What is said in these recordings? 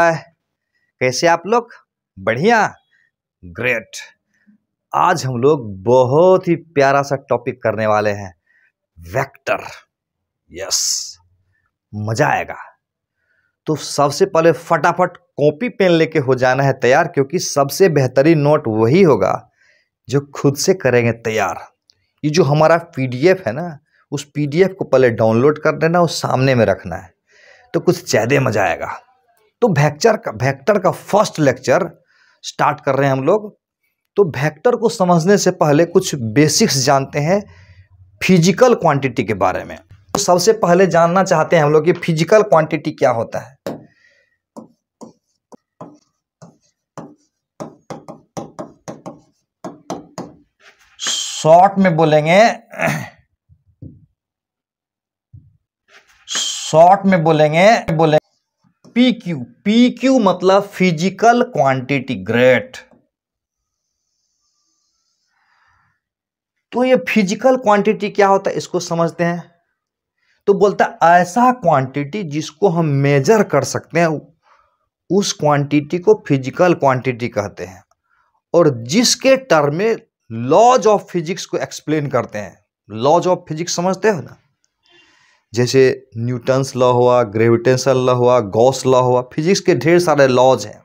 कैसे आप लोग बढ़िया ग्रेट आज हम लोग बहुत ही प्यारा सा टॉपिक करने वाले हैं वेक्टर यस मजा आएगा तो सबसे पहले फटाफट कॉपी पेन लेके हो जाना है तैयार क्योंकि सबसे बेहतरीन नोट वही होगा जो खुद से करेंगे तैयार ये जो हमारा पीडीएफ है ना उस पीडीएफ को पहले डाउनलोड कर देना और सामने में रखना है तो कुछ ज़्यादा मज़ा आएगा तो भैक्चर का भैक्टर का फर्स्ट लेक्चर स्टार्ट कर रहे हैं हम लोग तो भैक्टर को समझने से पहले कुछ बेसिक्स जानते हैं फिजिकल क्वांटिटी के बारे में तो सबसे पहले जानना चाहते हैं हम लोग कि फिजिकल क्वांटिटी क्या होता है शॉर्ट में बोलेंगे शॉर्ट में बोलेंगे बोलेंगे पी क्यू पी क्यू मतलब फिजिकल क्वांटिटी ग्रेट तो ये फिजिकल क्वांटिटी क्या होता है इसको समझते हैं तो बोलता है ऐसा क्वांटिटी जिसको हम मेजर कर सकते हैं उस क्वांटिटी को फिजिकल क्वांटिटी कहते हैं और जिसके टर्म में लॉज ऑफ फिजिक्स को एक्सप्लेन करते हैं लॉज ऑफ फिजिक्स समझते हो ना जैसे न्यूटन्स लॉ हुआ ग्रेविटेशन लॉ हुआ गॉस लॉ हुआ फिजिक्स के ढेर सारे लॉज हैं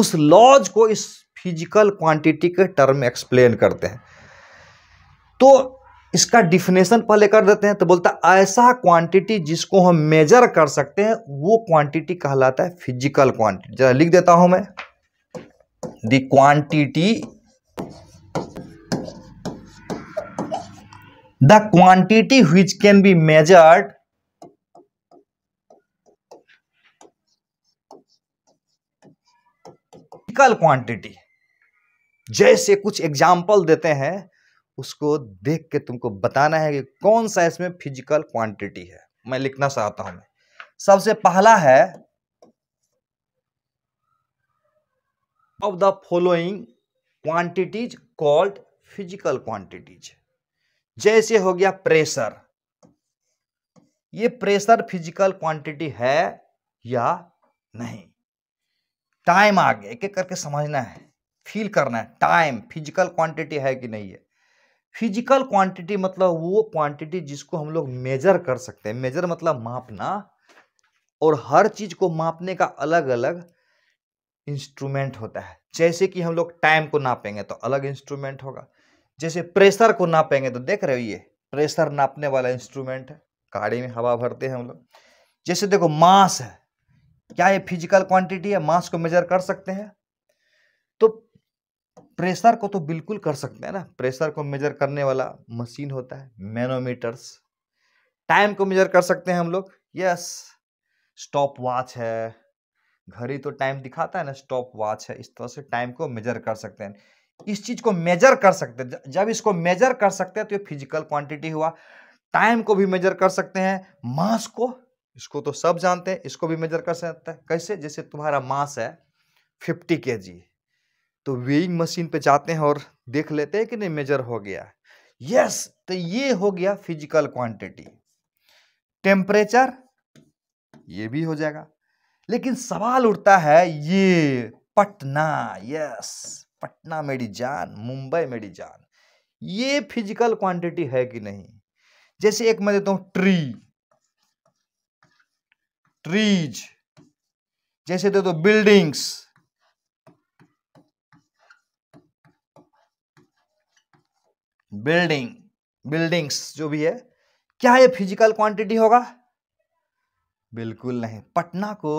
उस लॉज को इस फिजिकल क्वांटिटी के टर्म में एक्सप्लेन करते हैं तो इसका डिफिनेशन पहले कर देते हैं तो बोलता है ऐसा क्वांटिटी जिसको हम मेजर कर सकते हैं वो क्वांटिटी कहलाता है फिजिकल क्वांटिटी जरा लिख देता हूं मैं the quantity the quantity which can be measured quantity जैसे कुछ एग्जाम्पल देते हैं उसको देख के तुमको बताना है कि कौन सा इसमें फिजिकल क्वांटिटी है मैं लिखना चाहता हूं सबसे पहला है of the following quantities called physical quantities जैसे हो गया प्रेशर ये प्रेशर फिजिकल क्वांटिटी है या नहीं टाइम आ गया एक एक करके समझना है फील करना है टाइम फिजिकल क्वांटिटी है कि नहीं है फिजिकल क्वांटिटी मतलब वो क्वांटिटी जिसको हम लोग मेजर कर सकते हैं मेजर मतलब मापना और हर चीज को मापने का अलग अलग इंस्ट्रूमेंट होता है जैसे कि हम लोग टाइम को नापेंगे तो अलग इंस्ट्रूमेंट होगा जैसे प्रेशर को नापेंगे तो देख रहे हो ये प्रेशर नापने वाला इंस्ट्रूमेंट है गाड़ी में हवा भरते हैं हम लोग जैसे देखो मास है क्या ये फिजिकल क्वांटिटी है मास को मेजर कर सकते हैं तो प्रेशर को तो बिल्कुल कर सकते हैं ना प्रेशर को मेजर करने वाला मशीन होता है मैनोमीटर्स टाइम को मेजर कर सकते हैं हम लोग यस स्टॉप वॉच है घड़ी तो टाइम दिखाता है ना स्टॉप वॉच है इस तरह से टाइम को मेजर कर सकते हैं इस चीज को मेजर कर सकते हैं जब इसको मेजर कर सकते हैं तो ये फिजिकल क्वांटिटी हुआ टाइम को भी मेजर कर सकते हैं मास को इसको तो सब जानते हैं इसको भी मेजर कर सकते हैं कैसे जैसे तुम्हारा मास है फिफ्टी के जी तो वेइंग मशीन पे जाते हैं और देख लेते हैं कि नहीं मेजर हो गया यस तो ये हो गया फिजिकल क्वांटिटी टेम्परेचर ये भी हो जाएगा लेकिन सवाल उठता है ये पटना यस पटना मेरी जान मुंबई मेरी जान ये फिजिकल क्वांटिटी है कि नहीं जैसे एक मैं देता हूं ट्री ट्रीज जैसे दे दो बिल्डिंग्स बिल्डिंग बिल्डिंग्स जो भी है क्या ये फिजिकल क्वांटिटी होगा बिल्कुल नहीं पटना को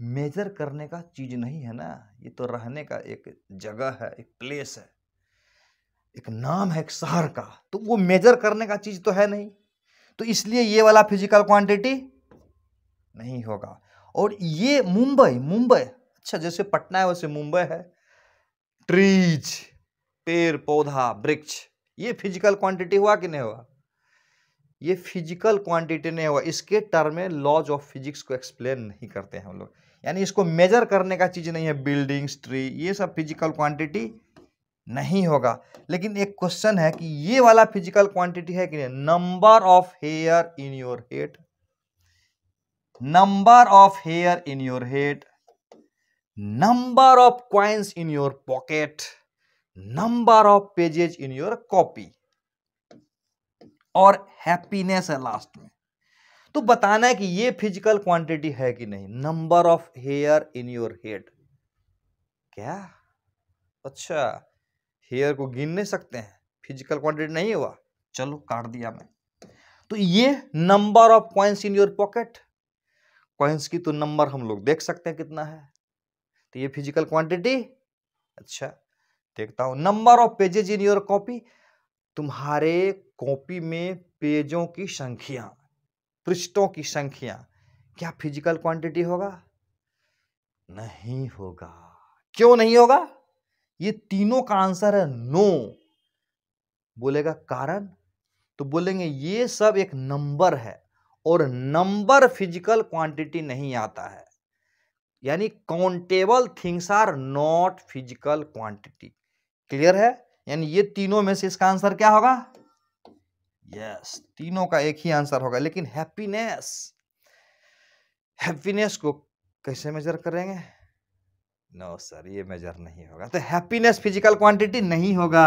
मेजर करने का चीज़ नहीं है ना ये तो रहने का एक जगह है एक प्लेस है एक नाम है एक शहर का तो वो मेजर करने का चीज़ तो है नहीं तो इसलिए ये वाला फिजिकल क्वांटिटी नहीं होगा और ये मुंबई मुंबई अच्छा जैसे पटना है वैसे मुंबई है ट्रीज पेड़ पौधा वृक्ष ये फिजिकल क्वांटिटी हुआ कि नहीं हुआ ये फिजिकल क्वांटिटी नहीं हुआ इसके टर्म में लॉज ऑफ फिजिक्स को एक्सप्लेन नहीं करते हैं हम लोग यानी इसको मेजर करने का चीज़ नहीं है बिल्डिंग्स ट्री ये सब फिजिकल क्वांटिटी नहीं होगा लेकिन एक क्वेश्चन है कि ये वाला फिजिकल क्वांटिटी है कि नहीं number of hair in your head number of hair in your head number of coins in your pocket number of pages in your copy और हैप्पीनेस है लास्ट में तो बताना है कि ये फिजिकल क्वांटिटी है कि नहीं number of hair in your head क्या अच्छा हेयर को गिन नहीं सकते हैं फिजिकल क्वांटिटी नहीं हुआ चलो काट दिया मैं तो ये number of coins in your pocket coins की तो नंबर हम लोग देख सकते हैं कितना है तो ये फिजिकल क्वांटिटी अच्छा देखता हूं number of pages in your copy तुम्हारे कॉपी में पेजों की संख्या पृष्ठों की संख्या क्या फिजिकल क्वांटिटी होगा नहीं होगा क्यों नहीं होगा ये तीनों का आंसर है नो बोलेगा कारण तो बोलेंगे ये सब एक नंबर है और नंबर फिजिकल क्वांटिटी नहीं आता है यानी countable things are not physical quantity clear है यानी ये तीनों में से इसका आंसर क्या होगा यस तीनों का एक ही आंसर होगा लेकिन हैप्पीनेस हैप्पीनेस को कैसे मेजर करेंगे नो no, सर ये मेजर नहीं होगा तो हैप्पीनेस फिजिकल क्वांटिटी नहीं होगा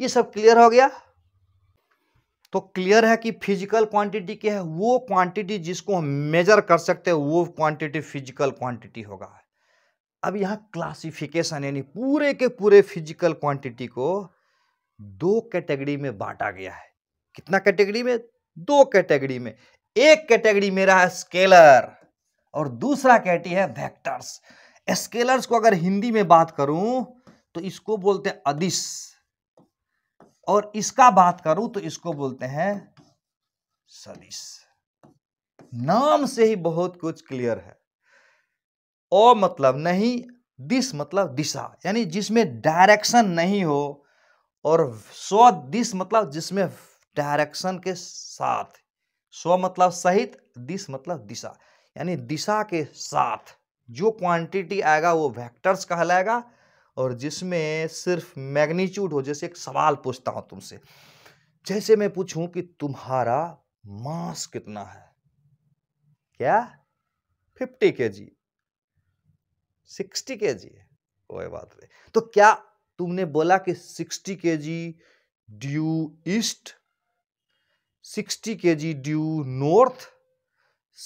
ये सब क्लियर हो गया तो क्लियर है कि फिजिकल क्वांटिटी क्या है वो क्वांटिटी जिसको हम मेजर कर सकते हैं वो क्वांटिटी फिजिकल क्वांटिटी होगा अब यहाँ क्लासिफिकेशन यानी पूरे के पूरे फिजिकल क्वांटिटी को दो कैटेगरी में बांटा गया है कितना कैटेगरी में दो कैटेगरी में एक कैटेगरी मेरा है स्केलर और दूसरा कैटी है वेक्टर्स स्केलर्स को अगर हिंदी में बात करूं तो इसको बोलते हैं अदिश और इसका बात करूं तो इसको बोलते हैं सदिश नाम से ही बहुत कुछ क्लियर है ओ मतलब नहीं दिस मतलब दिशा यानी जिसमें डायरेक्शन नहीं हो और स्व दिश मतलब जिसमें डायरेक्शन के साथ स्व मतलब सहित दिश मतलब दिशा यानी दिशा के साथ जो क्वांटिटी आएगा वो वेक्टर्स कहलाएगा और जिसमें सिर्फ मैग्नीट्यूड हो जैसे एक सवाल पूछता हूं तुमसे जैसे मैं पूछूं कि तुम्हारा मास कितना है क्या फिफ्टी के जी सिक्सटी के जी कोई बात नहीं तो क्या तुमने बोला कि सिक्सटी के जी ड्यू ईस्ट सिक्सटी के जी ड्यू नॉर्थ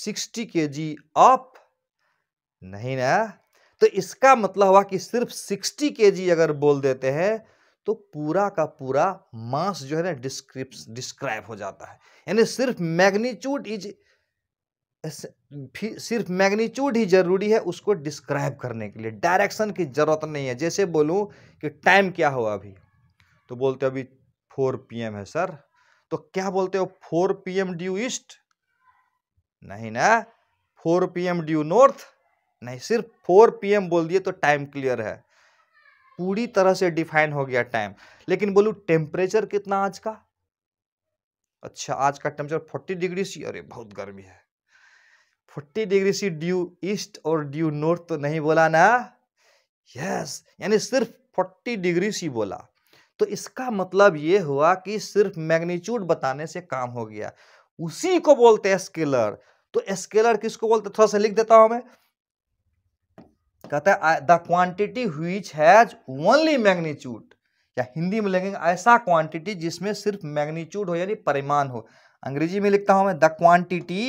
सिक्सटी के जी अप नहीं ना तो इसका मतलब हुआ कि सिर्फ सिक्सटी के जी अगर बोल देते हैं तो पूरा का पूरा मास जो है ना डिस्क्रिप्स डिस्क्राइब हो जाता है यानी सिर्फ मैग्नीट्यूड इज सिर्फ मैग्नीट्यूड ही ज़रूरी है उसको डिस्क्राइब करने के लिए डायरेक्शन की ज़रूरत नहीं है जैसे बोलूं कि टाइम क्या हो अभी तो बोलते अभी फोर पी है सर तो क्या बोलते हो फोर पी ड्यू ईस्ट नहीं ना four P M due north नहीं सिर्फ फोर पी एम बोल दिए तो टाइम क्लियर है पूरी तरह से डिफाइन हो गया टाइम लेकिन बोलू टेम्परेचर कितना आज का अच्छा आज का टेम्परेचर फोर्टी डिग्री सी अरे बहुत गर्मी है forty degree C due east और ड्यू नॉर्थ तो नहीं बोला ना यस यानी सिर्फ फोर्टी डिग्री सी बोला तो इसका मतलब ये हुआ कि सिर्फ मैग्नीट्यूड बताने से काम हो गया उसी को बोलते हैं स्केलर तो स्केलर किसको बोलते थोड़ा सा लिख देता हूं मैं कहता है the quantity which has only magnitude या हिंदी में लिखेंगे ऐसा क्वांटिटी जिसमें सिर्फ मैग्नीट्यूड हो यानी परिमाण हो अंग्रेजी में लिखता हूं मैं the quantity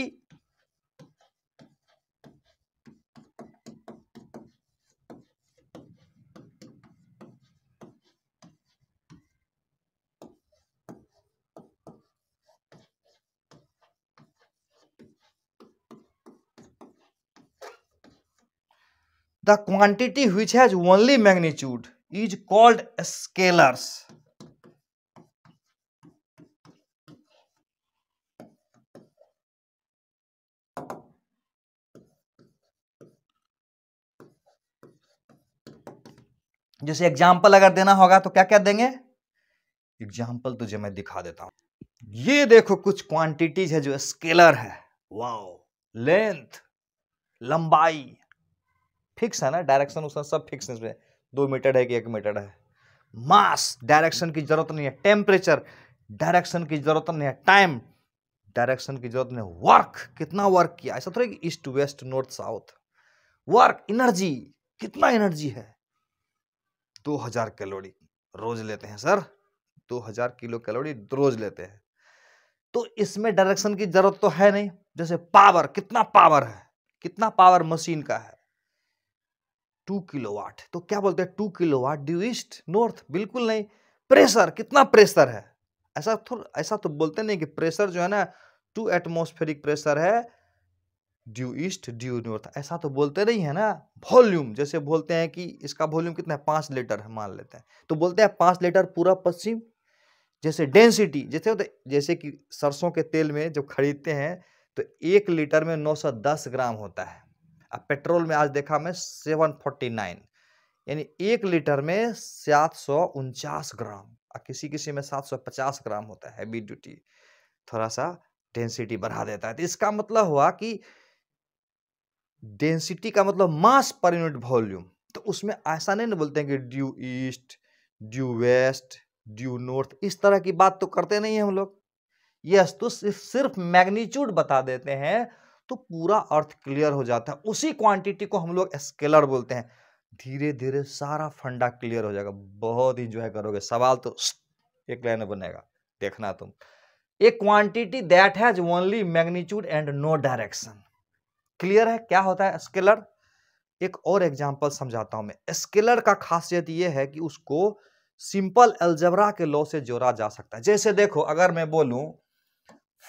the quantity which has only magnitude is called scalars जैसे एग्जाम्पल अगर देना होगा तो क्या क्या देंगे एग्जाम्पल तुझे मैं दिखा देता हूं ये देखो कुछ क्वांटिटीज है जो स्केलर है वाओ लेंथ लंबाई फिक्स है ना डायरेक्शन उसमें सब फिक्स है इसमें दो मीटर है कि एक मीटर है मास डायरेक्शन की जरूरत नहीं है टेम्परेचर डायरेक्शन की जरूरत नहीं है टाइम डायरेक्शन की जरूरत नहीं है वर्क कितना वर्क किया ऐसा थोड़ा कि east west north south work energy कितना एनर्जी है दो हजार कैलोरी रोज लेते हैं सर दो हजार किलो कैलोरी रोज लेते हैं तो इसमें डायरेक्शन की जरूरत तो है नहीं जैसे पावर कितना पावर है कितना पावर मशीन का है टू किलो वाट तो क्या बोलते हैं two kilowatt due east north बिल्कुल नहीं प्रेशर कितना प्रेशर है ऐसा थोड़ा ऐसा तो बोलते नहीं कि प्रेशर जो है ना टू एटमोस्फेरिक प्रेशर है ड्यू ईस्ट ड्यू नॉर्थ ऐसा तो बोलते नहीं है ना वॉल्यूम जैसे बोलते हैं कि इसका वॉल्यूम कितना है पाँच लीटर है मान लेते हैं तो बोलते हैं पाँच लीटर पूरा पश्चिम जैसे डेंसिटी जैसे जैसे कि सरसों के तेल में जब खरीदते हैं तो एक लीटर में 910 ग्राम होता है अब पेट्रोल में आज देखा मैं सेवन फोर्टी नाइन यानी एक लीटर में सात सौ उनचास ग्राम और किसी किसी में सात सौ पचास ग्राम होता है हैवी ड्यूटी थोड़ा सा डेंसिटी बढ़ा देता है तो इसका मतलब हुआ कि डेंसिटी का मतलब मास पर यूनिट वॉल्यूम तो उसमें ऐसा नहीं ना बोलते हैं कि due east due west due north इस तरह की बात तो करते नहीं है हम लोग यस तो सिर्फ सिर्फ मैग्नीट्यूड बता देते हैं तो पूरा अर्थ क्लियर हो जाता है उसी क्वांटिटी को हम लोग स्केलर बोलते हैं धीरे धीरे सारा फंडा क्लियर हो जाएगा बहुत इंजॉय करोगे सवाल तो एक लाइन में बनेगा देखना तुम a quantity that has only magnitude and no direction clear है क्या होता है स्केलर एक और एग्जाम्पल समझाता हूं मैं स्केलर का खासियत यह है कि उसको सिंपल एल्जबरा के लॉ से जोड़ा जा सकता है जैसे देखो अगर मैं बोलूं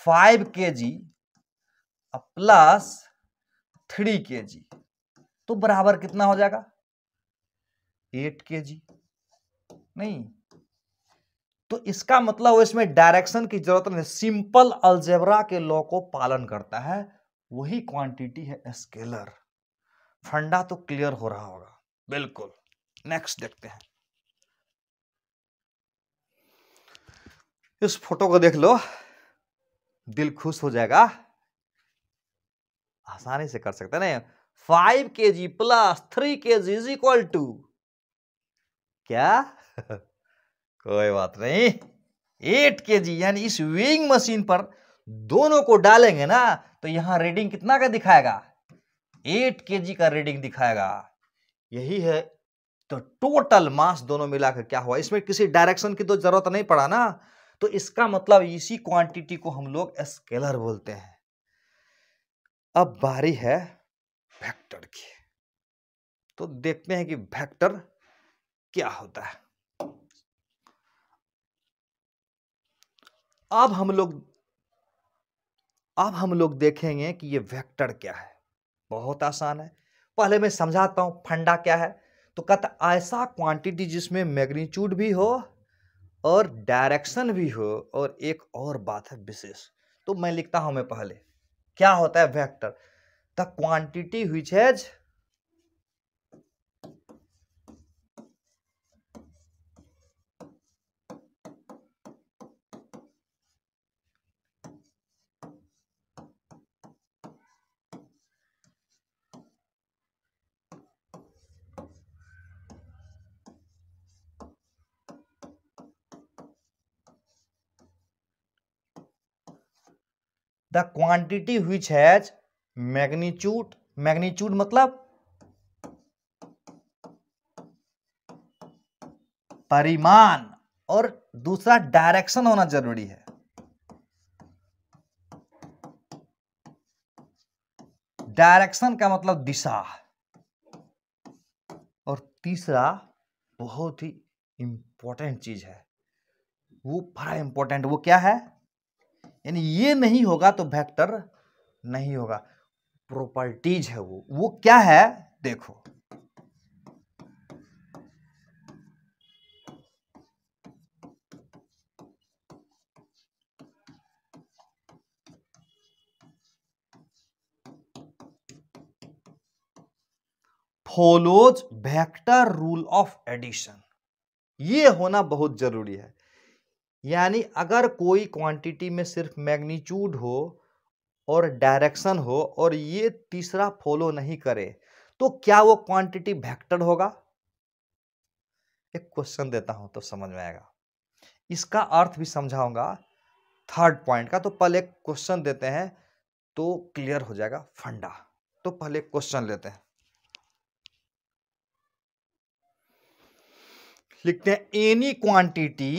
फाइव के जी प्लस थ्री के जी तो बराबर कितना हो जाएगा एट के जी नहीं तो इसका मतलब वो इसमें डायरेक्शन की जरूरत नहीं सिंपल अल्जेबरा के लॉ को पालन करता है वही क्वांटिटी है स्केलर फंडा तो क्लियर हो रहा होगा बिल्कुल नेक्स्ट देखते हैं इस फोटो को देख लो दिल खुश हो जाएगा आसानी से कर सकते हैं ना फाइव के जी प्लस थ्री के जी इज इक्वल टू क्या कोई बात नहीं एट के जी यानी इस वेइंग मशीन पर दोनों को डालेंगे ना तो यहां रीडिंग कितना का दिखाएगा एट के जी का रीडिंग दिखाएगा यही है तो टोटल मास दोनों मिलाकर क्या हुआ इसमें किसी डायरेक्शन की तो जरूरत नहीं पड़ा ना तो इसका मतलब इसी क्वांटिटी को हम लोग स्केलर बोलते हैं अब बारी है वेक्टर की तो देखते हैं कि वेक्टर क्या होता है अब हम लोग अब हम लोग देखेंगे कि ये वेक्टर क्या है बहुत आसान है पहले मैं समझाता हूं फंडा क्या है तो कहता ऐसा क्वांटिटी जिसमें मैग्नीट्यूड भी हो और डायरेक्शन भी हो और एक और बात है विशेष तो मैं लिखता हूं मैं पहले क्या होता है vector the quantity which has the quantity हुई हैज मैग्नीट्यूड मैग्नीट्यूड मतलब परिमाण और दूसरा डायरेक्शन होना जरूरी है डायरेक्शन का मतलब दिशा और तीसरा बहुत ही इंपॉर्टेंट चीज है वो बड़ा इंपॉर्टेंट वो क्या है यानी ये नहीं होगा तो वेक्टर नहीं होगा प्रॉपर्टीज है वो वो क्या है देखो follows vector rule of addition ये होना बहुत जरूरी है यानी अगर कोई क्वांटिटी में सिर्फ मैग्नीट्यूड हो और डायरेक्शन हो और ये तीसरा फॉलो नहीं करे तो क्या वो क्वांटिटी वेक्टर होगा एक क्वेश्चन देता हूं तो समझ में आएगा इसका अर्थ भी समझाऊंगा थर्ड पॉइंट का तो पहले क्वेश्चन देते हैं तो क्लियर हो जाएगा फंडा तो पहले क्वेश्चन लेते हैं लिखते हैं any quantity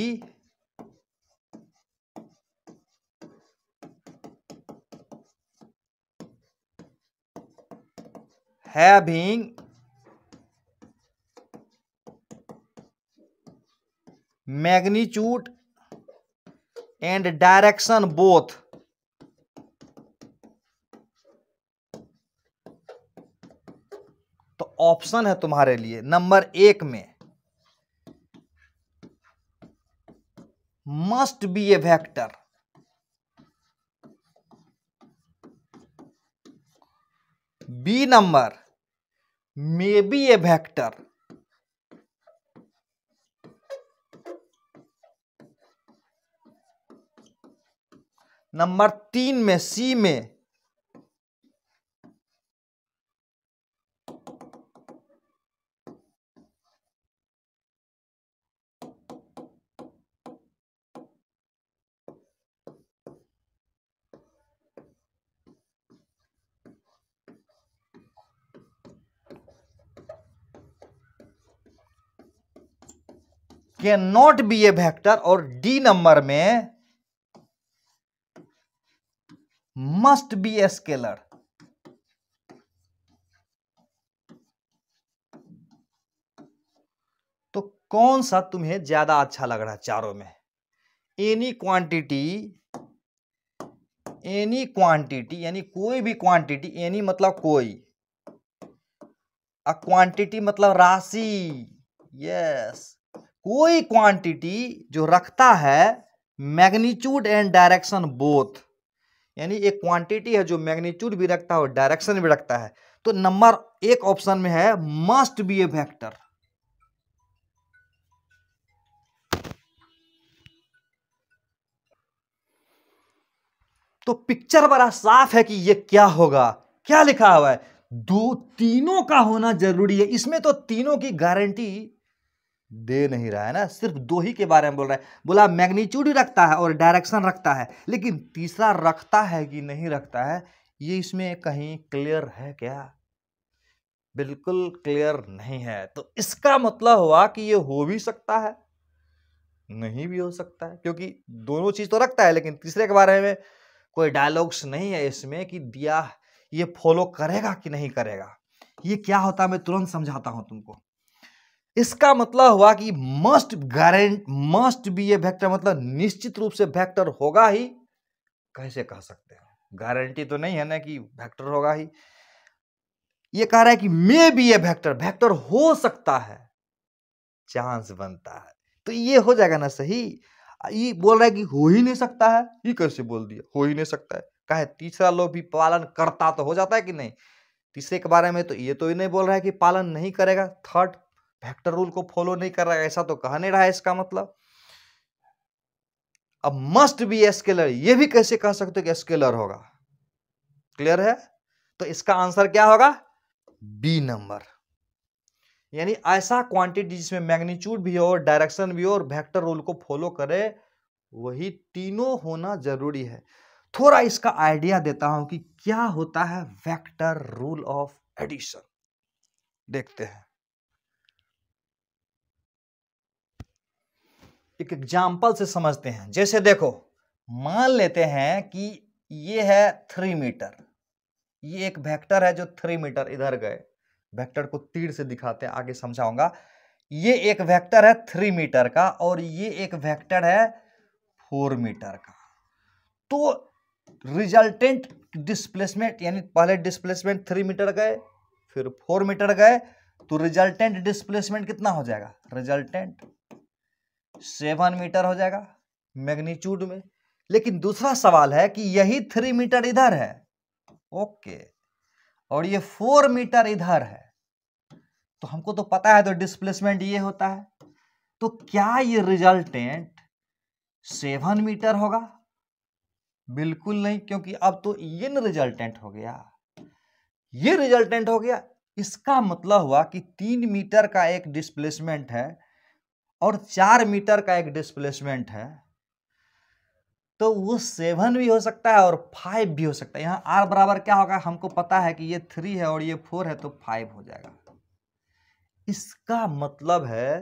having magnitude and direction both तो ऑप्शन है तुम्हारे लिए नंबर एक में must be a vector B number may be a vector number तीन में सी में can not be a vector और डी नंबर में मस्ट बी ए स्केलर तो कौन सा तुम्हें ज्यादा अच्छा लग रहा है चारों में एनी क्वांटिटी एनी क्वांटिटी यानी कोई भी क्वांटिटी एनी मतलब कोई अ क्वांटिटी मतलब राशि यस कोई क्वांटिटी जो रखता है मैग्नीट्यूड एंड डायरेक्शन बोथ यानी एक क्वांटिटी है जो मैग्नीट्यूड भी रखता है और डायरेक्शन भी रखता है तो नंबर एक ऑप्शन में है मस्ट बी ए वेक्टर तो पिक्चर बड़ा साफ है कि ये क्या होगा क्या लिखा हुआ है दो तीनों का होना जरूरी है इसमें तो तीनों की गारंटी दे नहीं रहा है ना सिर्फ दो ही के बारे में बोल रहा है बोला मैग्नीट्यूड ही रखता है और डायरेक्शन रखता है लेकिन तीसरा रखता है कि नहीं रखता है ये इसमें कहीं क्लियर है क्या बिल्कुल क्लियर नहीं है तो इसका मतलब हुआ कि ये हो भी सकता है नहीं भी हो सकता है क्योंकि दोनों चीज़ तो रखता है लेकिन तीसरे के बारे में कोई डायलॉग्स नहीं है इसमें कि दिया ये फॉलो करेगा कि नहीं करेगा ये क्या होता है मैं तुरंत समझाता हूँ तुमको इसका मतलब हुआ कि मस्ट गारंट मस्ट बी ए वेक्टर मतलब निश्चित रूप से वेक्टर होगा ही कैसे कह सकते हैं गारंटी तो नहीं है ना कि वेक्टर होगा ही ये कह रहा है कि may be a vector vector हो सकता है चांस बनता है तो ये हो जाएगा ना सही ये बोल रहा है कि हो ही नहीं सकता है ये कैसे बोल दिया हो ही नहीं सकता है कहे तीसरा लोग भी पालन करता तो हो जाता है कि नहीं तीसरे के बारे में तो ये तो ही नहीं बोल रहा है कि पालन नहीं करेगा थर्ड फैक्टर रूल को फॉलो नहीं कर रहा है ऐसा तो कहा नहीं रहा है इसका मतलब अब मस्ट बी स्केलर ये भी कैसे कह सकते हो कि स्केलर होगा क्लियर है तो इसका आंसर क्या होगा बी नंबर यानी ऐसा क्वांटिटी जिसमें मैग्नीट्यूड भी हो और डायरेक्शन भी हो और वेक्टर रूल को फॉलो करे वही तीनों होना जरूरी है थोड़ा इसका आइडिया देता हूं कि क्या होता है वेक्टर रूल ऑफ एडिशन देखते हैं एक एग्जाम्पल से समझते हैं जैसे देखो मान लेते हैं कि ये है थ्री मीटर ये एक वेक्टर है जो थ्री मीटर इधर गए वेक्टर को तीर से दिखाते हैं आगे समझाऊंगा ये एक वेक्टर है थ्री मीटर का और ये एक वेक्टर है फोर मीटर का तो रिजल्टेंट डिस्प्लेसमेंट यानी पहले डिस्प्लेसमेंट थ्री मीटर गए फिर फोर मीटर गए तो रिजल्टेंट डिस्प्लेसमेंट कितना हो जाएगा रिजल्टेंट सेवन मीटर हो जाएगा मैग्नीट्यूड में लेकिन दूसरा सवाल है कि यही थ्री मीटर इधर है ओके और ये फोर मीटर इधर है तो हमको तो पता है तो डिस्प्लेसमेंट ये होता है तो क्या ये रिजल्टेंट सेवन मीटर होगा बिल्कुल नहीं क्योंकि अब तो इन रिजल्टेंट हो गया ये रिजल्टेंट हो गया इसका मतलब हुआ कि तीन मीटर का एक डिस्प्लेसमेंट है और चार मीटर का एक डिस्प्लेसमेंट है तो वो सेवन भी हो सकता है और फाइव भी हो सकता है यहाँ आर बराबर क्या होगा हमको पता है कि ये थ्री है और ये फोर है तो फाइव हो जाएगा इसका मतलब है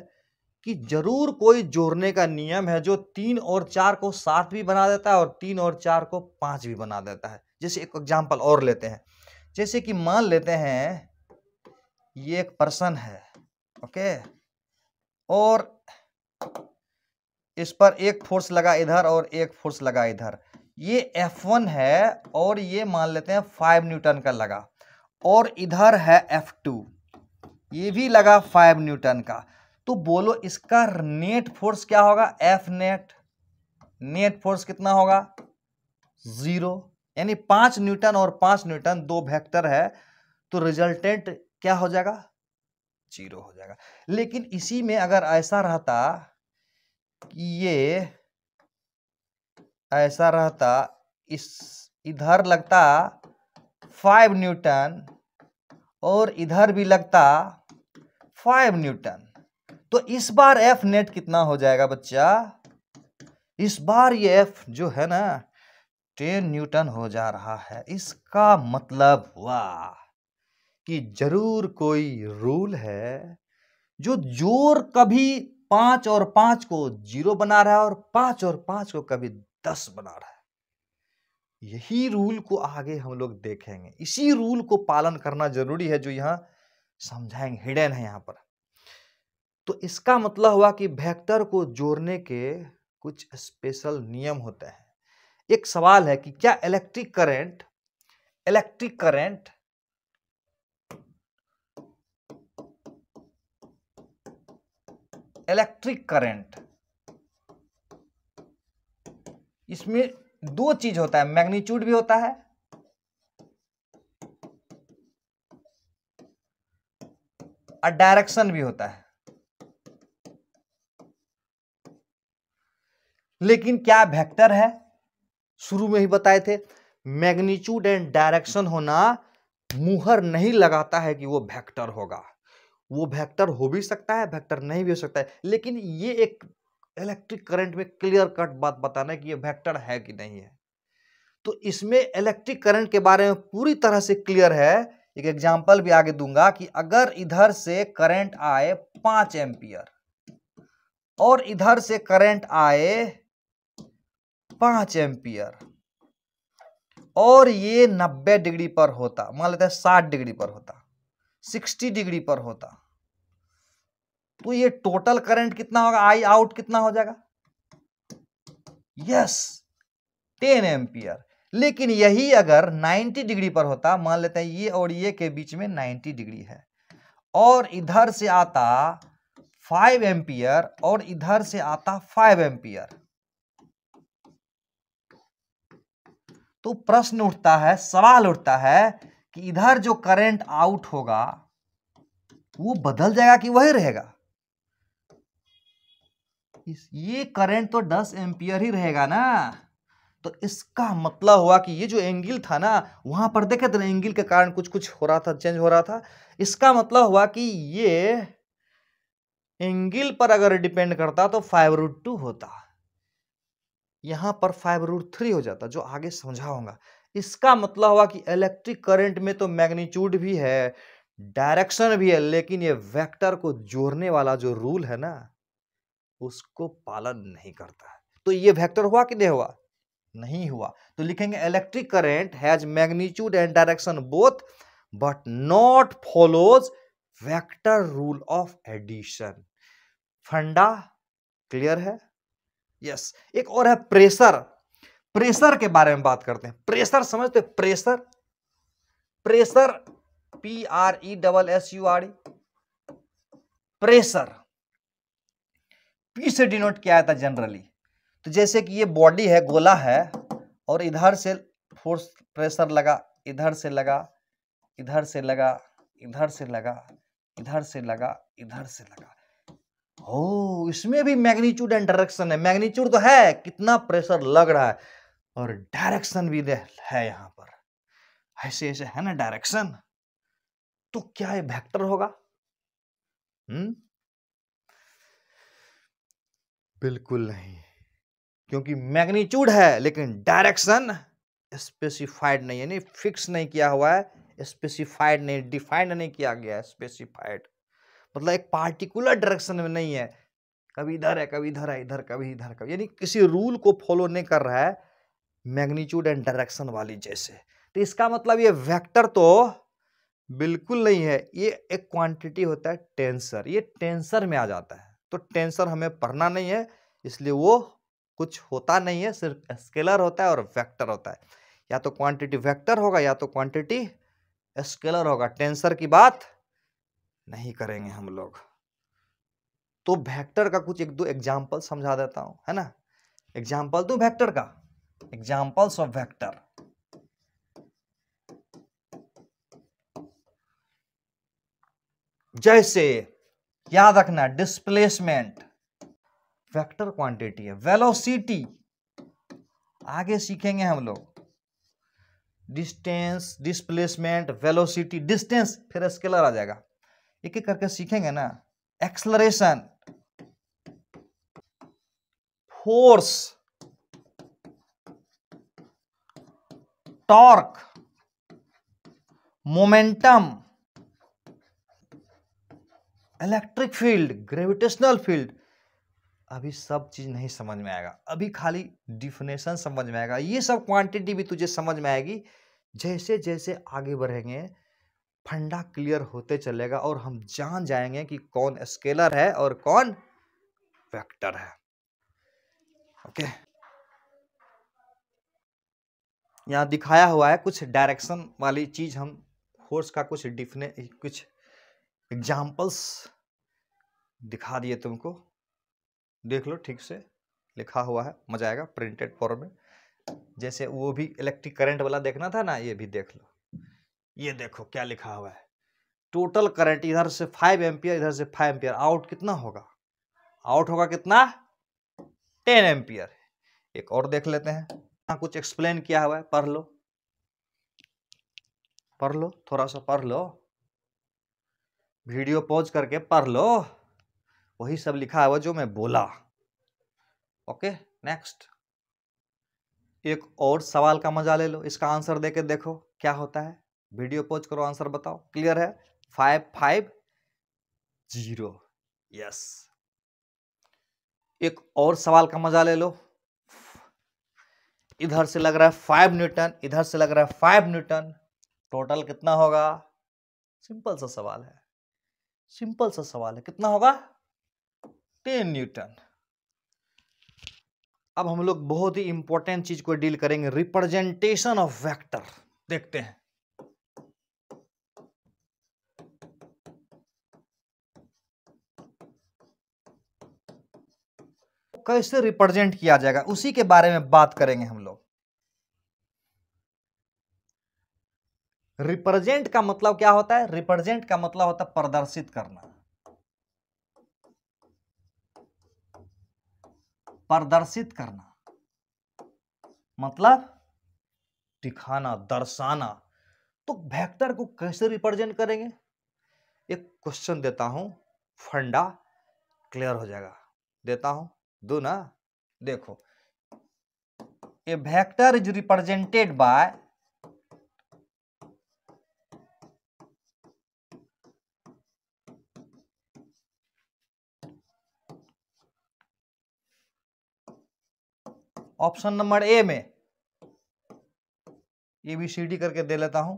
कि जरूर कोई जोड़ने का नियम है जो तीन और चार को सात भी बना देता है और तीन और चार को पांच भी बना देता है जैसे एक एग्जाम्पल और लेते हैं जैसे कि मान लेते हैं ये एक पर्सन है ओके और इस पर एक फोर्स लगा इधर और एक फोर्स लगा इधर ये एफ वन है और ये मान लेते हैं फाइव न्यूटन का लगा और इधर है एफ टू ये भी लगा फाइव न्यूटन का तो बोलो इसका नेट फोर्स क्या होगा एफ नेट नेट फोर्स कितना होगा जीरो यानी पांच न्यूटन और पांच न्यूटन दो वेक्टर है तो रिजल्टेंट क्या हो जाएगा जीरो हो जाएगा लेकिन इसी में अगर ऐसा रहता कि ये ऐसा रहता इस इधर लगता फाइव न्यूटन और इधर भी लगता फाइव न्यूटन तो इस बार एफ नेट कितना हो जाएगा बच्चा इस बार ये एफ जो है ना टेन न्यूटन हो जा रहा है इसका मतलब वाह कि जरूर कोई रूल है जो जोर कभी पांच और पांच को जीरो बना रहा है और पांच और पांच को कभी दस बना रहा है यही रूल को आगे हम लोग देखेंगे इसी रूल को पालन करना जरूरी है जो यहां समझाएंगे हिडन है यहां पर तो इसका मतलब हुआ कि वेक्टर को जोड़ने के कुछ स्पेशल नियम होते हैं एक सवाल है कि क्या electric current electric current electric current इसमें दो चीज होता है मैग्नीट्यूड भी होता है और डायरेक्शन भी होता है लेकिन क्या वेक्टर है शुरू में ही बताए थे मैग्नीट्यूड एंड डायरेक्शन होना मुहर नहीं लगाता है कि वो वेक्टर होगा वो वेक्टर हो भी सकता है वेक्टर नहीं भी हो सकता है लेकिन ये एक इलेक्ट्रिक करंट में क्लियर कट बात बताना है कि ये वेक्टर है कि नहीं है तो इसमें इलेक्ट्रिक करंट के बारे में पूरी तरह से क्लियर है एक एग्जाम्पल भी आगे दूंगा कि अगर इधर से करंट आए पांच एम्पियर और इधर से करंट आए पांच एम्पियर और ये नब्बे डिग्री पर होता मान लेते हैं साठ डिग्री पर होता सिक्सटी डिग्री पर होता तो ये टोटल करंट कितना होगा आई आउट कितना हो जाएगा यस टेन एम्पियर लेकिन यही अगर 90 डिग्री पर होता मान लेते हैं ये और ये के बीच में 90 डिग्री है और इधर से आता 5 एम्पियर और इधर से आता 5 एम्पियर तो प्रश्न उठता है सवाल उठता है कि इधर जो करंट आउट होगा वो बदल जाएगा कि वही रहेगा इस ये करंट तो दस एम्पियर ही रहेगा ना तो इसका मतलब हुआ कि ये जो एंगल था ना वहां पर देखे थे तो एंगल के कारण कुछ कुछ हो रहा था चेंज हो रहा था इसका मतलब हुआ कि ये एंगल पर अगर डिपेंड करता तो फाइव रूट टू होता यहां पर फाइव रूट थ्री हो जाता जो आगे समझाऊंगा इसका मतलब हुआ कि इलेक्ट्रिक करंट में तो मैग्नीट्यूड भी है डायरेक्शन भी है लेकिन ये वेक्टर को जोड़ने वाला जो रूल है ना उसको पालन नहीं करता है तो ये वेक्टर हुआ कि नहीं हुआ नहीं हुआ तो लिखेंगे electric current has magnitude and direction both but not follows vector rule of addition फंडा क्लियर है यस yes. एक और है प्रेशर प्रेशर के बारे में बात करते हैं प्रेशर समझते pressure pressure P R E double S U R E pressure P से डिनोट किया जाता है जनरली तो जैसे कि ये बॉडी है गोला है और इधर से फोर्स प्रेशर लगा इधर से लगा इधर से लगा इधर से लगा इधर से लगा इधर से लगा हो इसमें भी मैग्नीट्यूड एंड डायरेक्शन है मैग्नीट्यूड तो है कितना प्रेशर लग रहा है और डायरेक्शन भी है यहां पर ऐसे ऐसे है ना डायरेक्शन तो क्या ये वेक्टर होगा हम्म बिल्कुल नहीं क्योंकि मैग्नीट्यूड है लेकिन डायरेक्शन स्पेसिफाइड नहीं यानी फिक्स नहीं किया हुआ है स्पेसिफाइड नहीं डिफाइंड नहीं किया गया है स्पेसिफाइड मतलब एक पार्टिकुलर डायरेक्शन में नहीं है कभी इधर है कभी इधर है इधर कभी इधर कभी यानी किसी रूल को फॉलो नहीं कर रहा है मैग्नीट्यूड एंड डायरेक्शन वाली जैसे तो इसका मतलब ये वैक्टर तो बिल्कुल नहीं है ये एक क्वांटिटी होता है टेंसर ये टेंसर में आ जाता है तो टेंसर हमें पढ़ना नहीं है इसलिए वो कुछ होता नहीं है सिर्फ स्केलर होता है और वेक्टर होता है या तो क्वांटिटी वेक्टर होगा या तो क्वांटिटी स्केलर होगा टेंसर की बात नहीं करेंगे हम लोग तो वेक्टर का कुछ एक दो एग्जाम्पल समझा देता हूँ है ना एग्जाम्पल तो वेक्टर का एग्जाम्पल्स ऑफ वेक्टर जैसे याद रखना डिस्प्लेसमेंट वेक्टर क्वांटिटी है वेलोसिटी आगे सीखेंगे हम लोग डिस्टेंस डिस्प्लेसमेंट वेलोसिटी डिस्टेंस फिर स्केलर आ जाएगा एक एक करके सीखेंगे ना acceleration force torque momentum electric field gravitational field अभी सब चीज़ नहीं समझ में आएगा अभी खाली डिफिनेशन समझ में आएगा ये सब क्वांटिटी भी तुझे समझ में आएगी जैसे जैसे आगे बढ़ेंगे फंडा क्लियर होते चलेगा और हम जान जाएंगे कि कौन स्केलर है और कौन वेक्टर है ओके यहाँ दिखाया हुआ है कुछ डायरेक्शन वाली चीज़ हम फोर्स का कुछ डिफिने कुछ एग्जाम्पल्स दिखा दिए तुमको देख लो ठीक से लिखा हुआ है मजा आएगा प्रिंटेड फॉर्म में जैसे वो भी इलेक्ट्रिक करंट वाला देखना था ना ये भी देख लो ये देखो क्या लिखा हुआ है टोटल करंट इधर से फाइव एम्पियर इधर से फाइव एम्पियर आउट कितना होगा आउट होगा कितना टेन एम्पियर एक और देख लेते हैं हाँ, कुछ एक्सप्लेन किया हुआ है पढ़ लो पढ़ लो थोड़ा सा पढ़ लो वीडियो पॉज करके पढ़ लो वही सब लिखा हुआ जो मैं बोला ओके नेक्स्ट एक और सवाल का मजा ले लो इसका आंसर दे के देखो क्या होता है वीडियो पॉज करो आंसर बताओ क्लियर है फाइव फाइव जीरो यस एक और सवाल का मजा ले लो इधर से लग रहा है फाइव न्यूटन इधर से लग रहा है फाइव न्यूटन टोटल कितना होगा सिंपल सा सवाल है सिंपल सा सवाल है कितना होगा टेन न्यूटन अब हम लोग बहुत ही इंपॉर्टेंट चीज को डील करेंगे रिप्रेजेंटेशन ऑफ वेक्टर देखते हैं कैसे रिप्रेजेंट किया जाएगा उसी के बारे में बात करेंगे हम लोग रिप्रेजेंट का मतलब क्या होता है रिप्रेजेंट का मतलब होता है प्रदर्शित करना प्रदर्शित करना मतलब दिखाना दर्शाना तो वेक्टर को कैसे रिप्रेजेंट करेंगे एक क्वेश्चन देता हूं फंडा क्लियर हो जाएगा देता हूं दो ना देखो a vector is represented by option number A में ए बी सी डी करके दे लेता हूं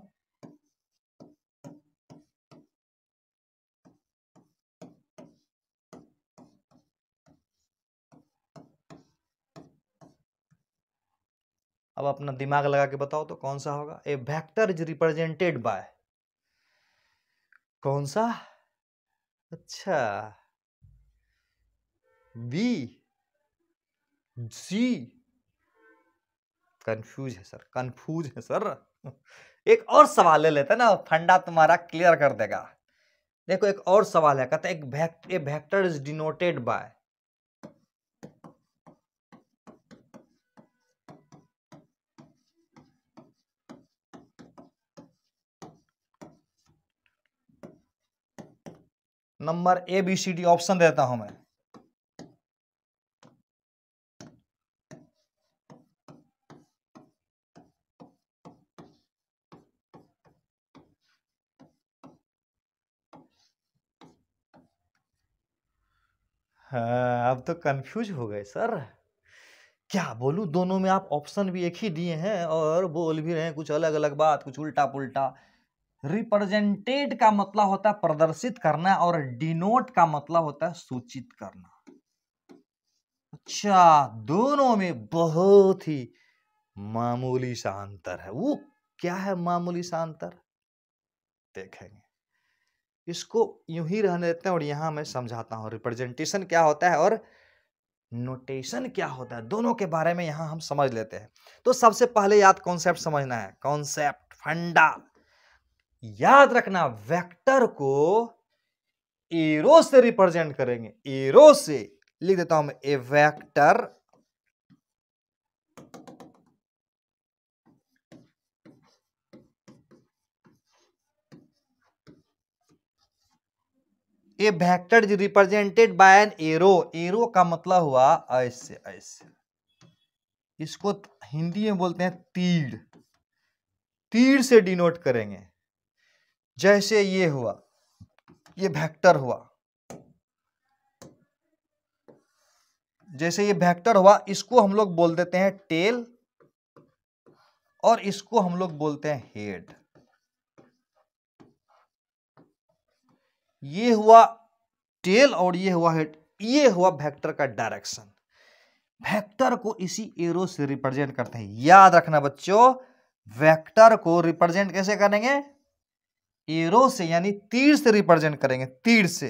अब अपना दिमाग लगा के बताओ तो कौन सा होगा a vector is represented by कौन सा अच्छा बी जी कंफ्यूज है सर कंफ्यूज है सर एक और सवाल ले लेते ना फंडा तुम्हारा क्लियर कर देगा देखो एक और सवाल है कहता एक vector is denoted by number A B C D option देता हूं मैं हाँ, अब तो कंफ्यूज हो गए सर क्या बोलूँ दोनों में आप ऑप्शन भी एक ही दिए हैं और बोल भी रहे हैं कुछ अलग अलग बात कुछ उल्टा पुल्टा रिप्रेजेंटेड का मतलब होता है प्रदर्शित करना और डिनोट का मतलब होता है सूचित करना अच्छा दोनों में बहुत ही मामूली सा अंतर है वो क्या है मामूली सा अंतर देखेंगे इसको यूं ही रहने देते हैं और यहां मैं समझाता हूं रिप्रेजेंटेशन क्या होता है और नोटेशन क्या होता है दोनों के बारे में यहां हम समझ लेते हैं तो सबसे पहले याद कॉन्सेप्ट समझना है कॉन्सेप्ट फंडा याद रखना वेक्टर को एरो से रिप्रेजेंट करेंगे एरो से लिख देता हूं मैं a vector a vector is represented by an arrow arrow का मतलब हुआ ऐसे ऐसे इसको हिंदी में बोलते हैं तीर तीर से डिनोट करेंगे जैसे ये हुआ ये वेक्टर हुआ जैसे ये वेक्टर हुआ इसको हम लोग बोल देते हैं टेल और इसको हम लोग बोलते हैं हेड ये हुआ टेल और ये हुआ हेड ये हुआ वेक्टर का डायरेक्शन वेक्टर को इसी एरो से रिप्रेजेंट करते हैं याद रखना बच्चों वेक्टर को रिप्रेजेंट कैसे करेंगे एरो से यानी तीर से रिप्रेजेंट करेंगे तीर से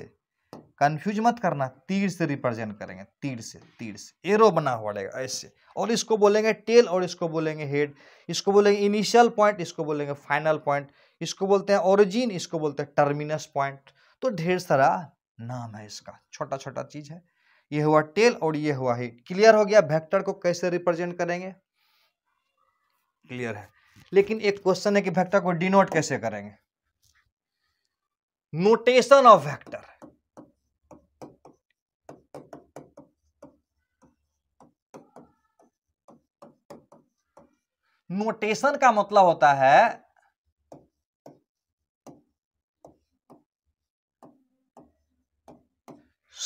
कंफ्यूज मत करना तीर से रिप्रेजेंट करेंगे तीर से तीर से एरो बना हुआ रहेगा ऐसे और इसको बोलेंगे टेल और इसको बोलेंगे हेड इसको बोलेंगे इनिशियल पॉइंट इसको बोलेंगे फाइनल पॉइंट इसको बोलते हैं ओरिजिन इसको बोलते हैं टर्मिनस पॉइंट तो ढेर सारा नाम है इसका छोटा छोटा चीज है ये हुआ टेल और ये हुआ हेड क्लियर हो गया वेक्टर को कैसे रिप्रेजेंट करेंगे क्लियर है लेकिन एक क्वेश्चन है कि वेक्टर को डिनोट कैसे करेंगे नोटेशन ऑफ वेक्टर नोटेशन का मतलब होता है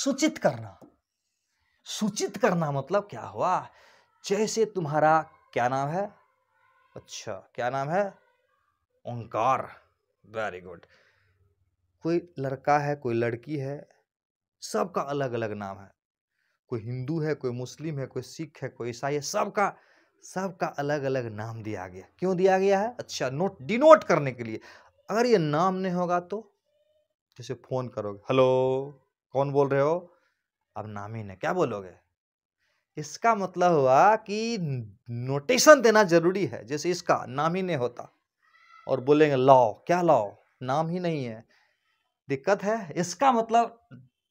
सूचित करना सूचित करना मतलब क्या हुआ जैसे तुम्हारा क्या नाम है अच्छा क्या नाम है ओंकार वेरी गुड कोई लड़का है कोई लड़की है सबका अलग अलग नाम है कोई हिंदू है कोई मुस्लिम है कोई सिख है कोई ईसाई है सबका सबका अलग अलग नाम दिया गया क्यों दिया गया है अच्छा नोट डिनोट करने के लिए अगर ये नाम नहीं होगा तो जैसे फोन करोगे हेलो कौन बोल रहे हो अब नाम ही नहीं क्या बोलोगे इसका मतलब हुआ कि नोटेशन देना जरूरी है जैसे इसका नाम ही नहीं होता और बोलेंगे लाओ क्या लाओ नाम ही नहीं है दिक्कत है इसका मतलब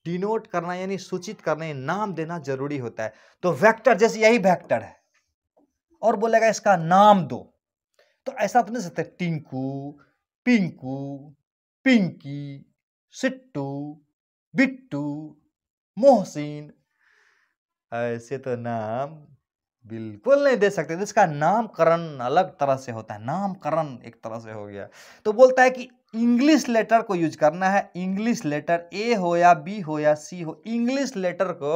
डिनोट करना यानी सूचित करना नाम देना जरूरी होता है तो वेक्टर जैसे यही वेक्टर है और बोलेगा इसका नाम दो तो ऐसा तो नहीं सकते टिंकू पिंकू पिंकी सिट्टू बिट्टू मोहसिन ऐसे तो नाम बिल्कुल नहीं दे सकते इसका नामकरण अलग तरह से होता है नामकरण एक तरह से हो गया तो बोलता है कि इंग्लिश लेटर को यूज करना है इंग्लिश लेटर ए हो या बी हो या सी हो इंग्लिश लेटर को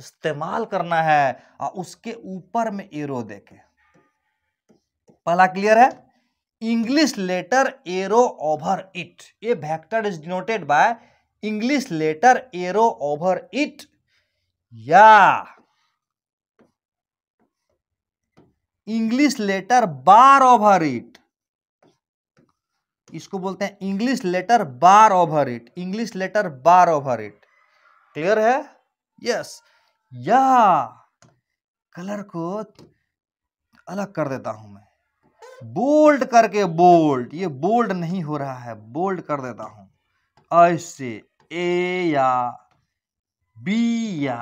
इस्तेमाल करना है और उसके ऊपर में एरो देके पहला क्लियर है English letter arrow over it a vector is denoted by English letter arrow over it या English letter bar over it इसको बोलते हैं English letter bar over it English letter bar over it clear है yes या colour को अलग कर देता हूं मैं बोल्ड करके बोल्ड ये बोल्ड नहीं हो रहा है बोल्ड कर देता हूं ऐसे ए या बी या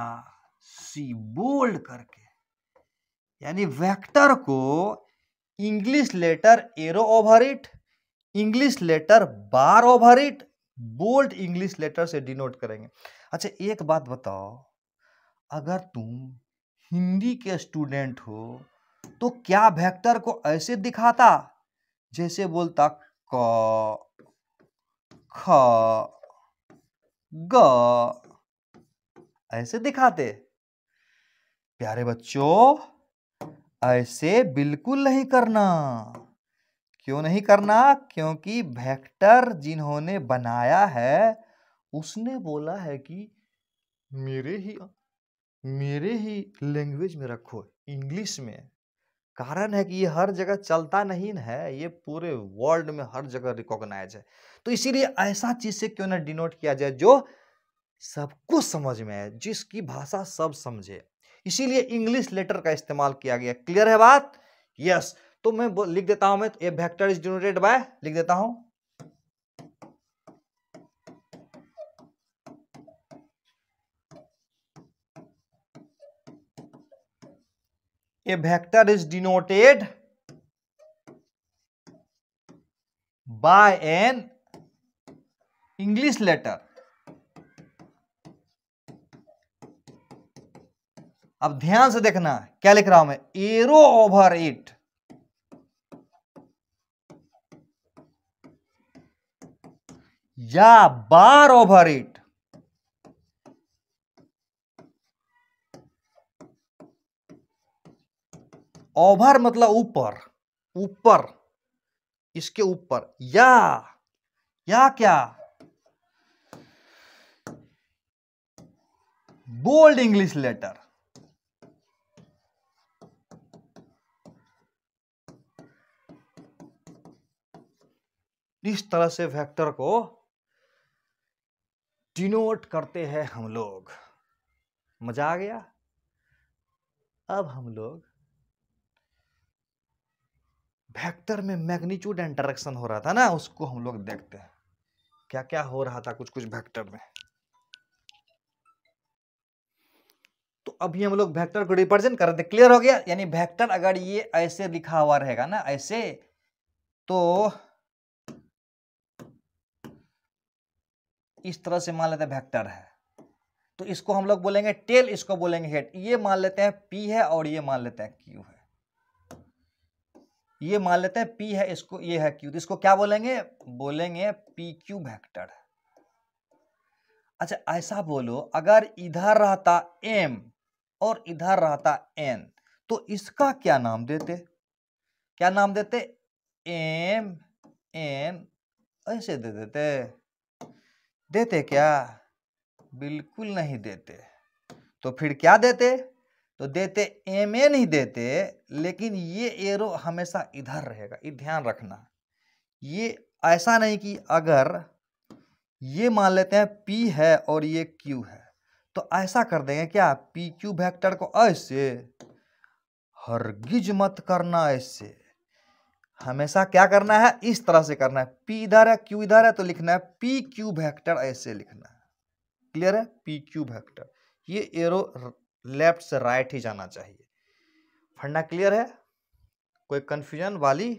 सी बोल्ड करके यानी वेक्टर को English letter arrow over it English letter bar over it bold English letter से डिनोट करेंगे अच्छा एक बात बताओ अगर तुम हिंदी के स्टूडेंट हो तो क्या वेक्टर को ऐसे दिखाता जैसे बोलता क ख ग ऐसे दिखाते प्यारे बच्चों ऐसे बिल्कुल नहीं करना क्यों नहीं करना क्योंकि वेक्टर जिन्होंने बनाया है उसने बोला है कि मेरे ही मेरे ही लैंग्वेज में रखो इंग्लिश में कारण है कि ये हर जगह चलता नहीं है ये पूरे वर्ल्ड में हर जगह रिकॉग्नाइज है तो इसीलिए ऐसा चीज से क्यों ना डिनोट किया जाए जो सबको समझ में आए जिसकी भाषा सब समझे इसीलिए इंग्लिश लेटर का इस्तेमाल किया गया क्लियर है बात यस तो मैं लिख देता हूं मैं a vector is denoted by लिख देता हूं a vector is denoted by an English letter अब ध्यान से देखना क्या लिख रहा हूं मैं एरो ओवर इट या बार ओवर इट ओवर मतलब ऊपर ऊपर इसके ऊपर या या क्या बोल्ड इंग्लिश लेटर इस तरह से वेक्टर को डिनोट करते हैं हम लोग मजा आ गया अब हम लोग वेक्टर में मैग्नीट्यूड एंड डायरेक्शन हो रहा था ना उसको हम लोग देखते हैं क्या क्या हो रहा था कुछ कुछ वेक्टर में अभी हम लोग वेक्टर को रिप्रेजेंट कर रहे थे क्लियर हो गया यानी वेक्टर अगर ये ऐसे लिखा हुआ रहेगा ना ऐसे तो इस तरह से मान लेते हैं वेक्टर है तो इसको हम लोग बोलेंगे टेल इसको बोलेंगे हेड ये मान लेते हैं पी है और ये मान लेते हैं क्यू है ये मान लेते हैं पी है इसको ये है क्यू तो इसको क्या बोलेंगे बोलेंगे पी क्यू वैक्टर अच्छा ऐसा बोलो अगर इधर रहता एम और इधर रहता एन तो इसका क्या नाम देते क्या नाम देते एम एन ऐसे दे देते देते क्या बिल्कुल नहीं देते तो फिर क्या देते तो देते एम ए नहीं देते लेकिन ये एरो हमेशा इधर रहेगा ये ध्यान रखना ये ऐसा नहीं कि अगर ये मान लेते हैं पी है और ये क्यू है तो ऐसा कर देंगे क्या पी क्यू वैक्टर को ऐसे हरगिज मत करना ऐसे हमेशा क्या करना है इस तरह से करना है पी इधर है क्यू इधर है तो लिखना है पी क्यू वैक्टर ऐसे लिखना है क्लियर है पी क्यू वैक्टर ये एरो लेफ्ट से राइट ही जाना चाहिए फंडा क्लियर है कोई कंफ्यूजन वाली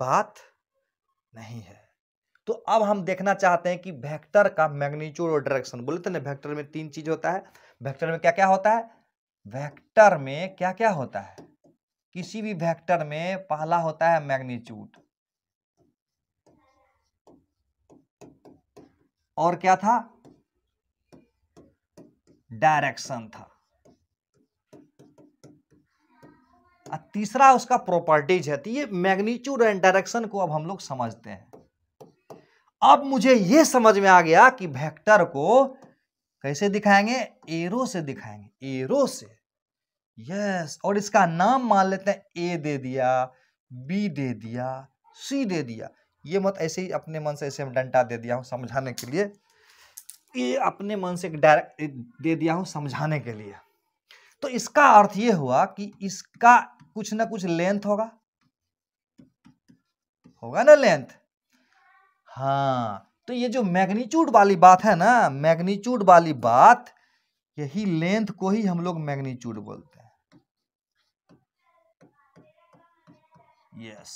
बात नहीं है तो अब हम देखना चाहते हैं कि वेक्टर का मैग्नीट्यूड और डायरेक्शन बोले तो ना वेक्टर में तीन चीज होता है वेक्टर में क्या क्या होता है वेक्टर में क्या क्या होता है किसी भी वेक्टर में पहला होता है मैग्नीट्यूड और क्या था डायरेक्शन था तीसरा उसका प्रॉपर्टीज है तो ये मैग्नीट्यूड एंड डायरेक्शन को अब हम लोग समझते हैं अब मुझे यह समझ में आ गया कि वेक्टर को कैसे दिखाएंगे एरो से दिखाएंगे एरो से यस और इसका नाम मान लेते हैं ए दे दिया बी दे दिया सी दे दिया ये मत ऐसे ही अपने मन से ऐसे हम डंटा दे दिया हूं समझाने के लिए ये अपने मन से डायरेक्ट दे दिया हूं समझाने के लिए तो इसका अर्थ ये हुआ कि इसका कुछ ना कुछ लेंथ होगा होगा ना लेंथ हाँ तो ये जो मैग्नीट्यूड वाली बात है ना मैग्नीट्यूड वाली बात यही लेंथ को ही हम लोग मैग्नीट्यूड बोलते हैं यस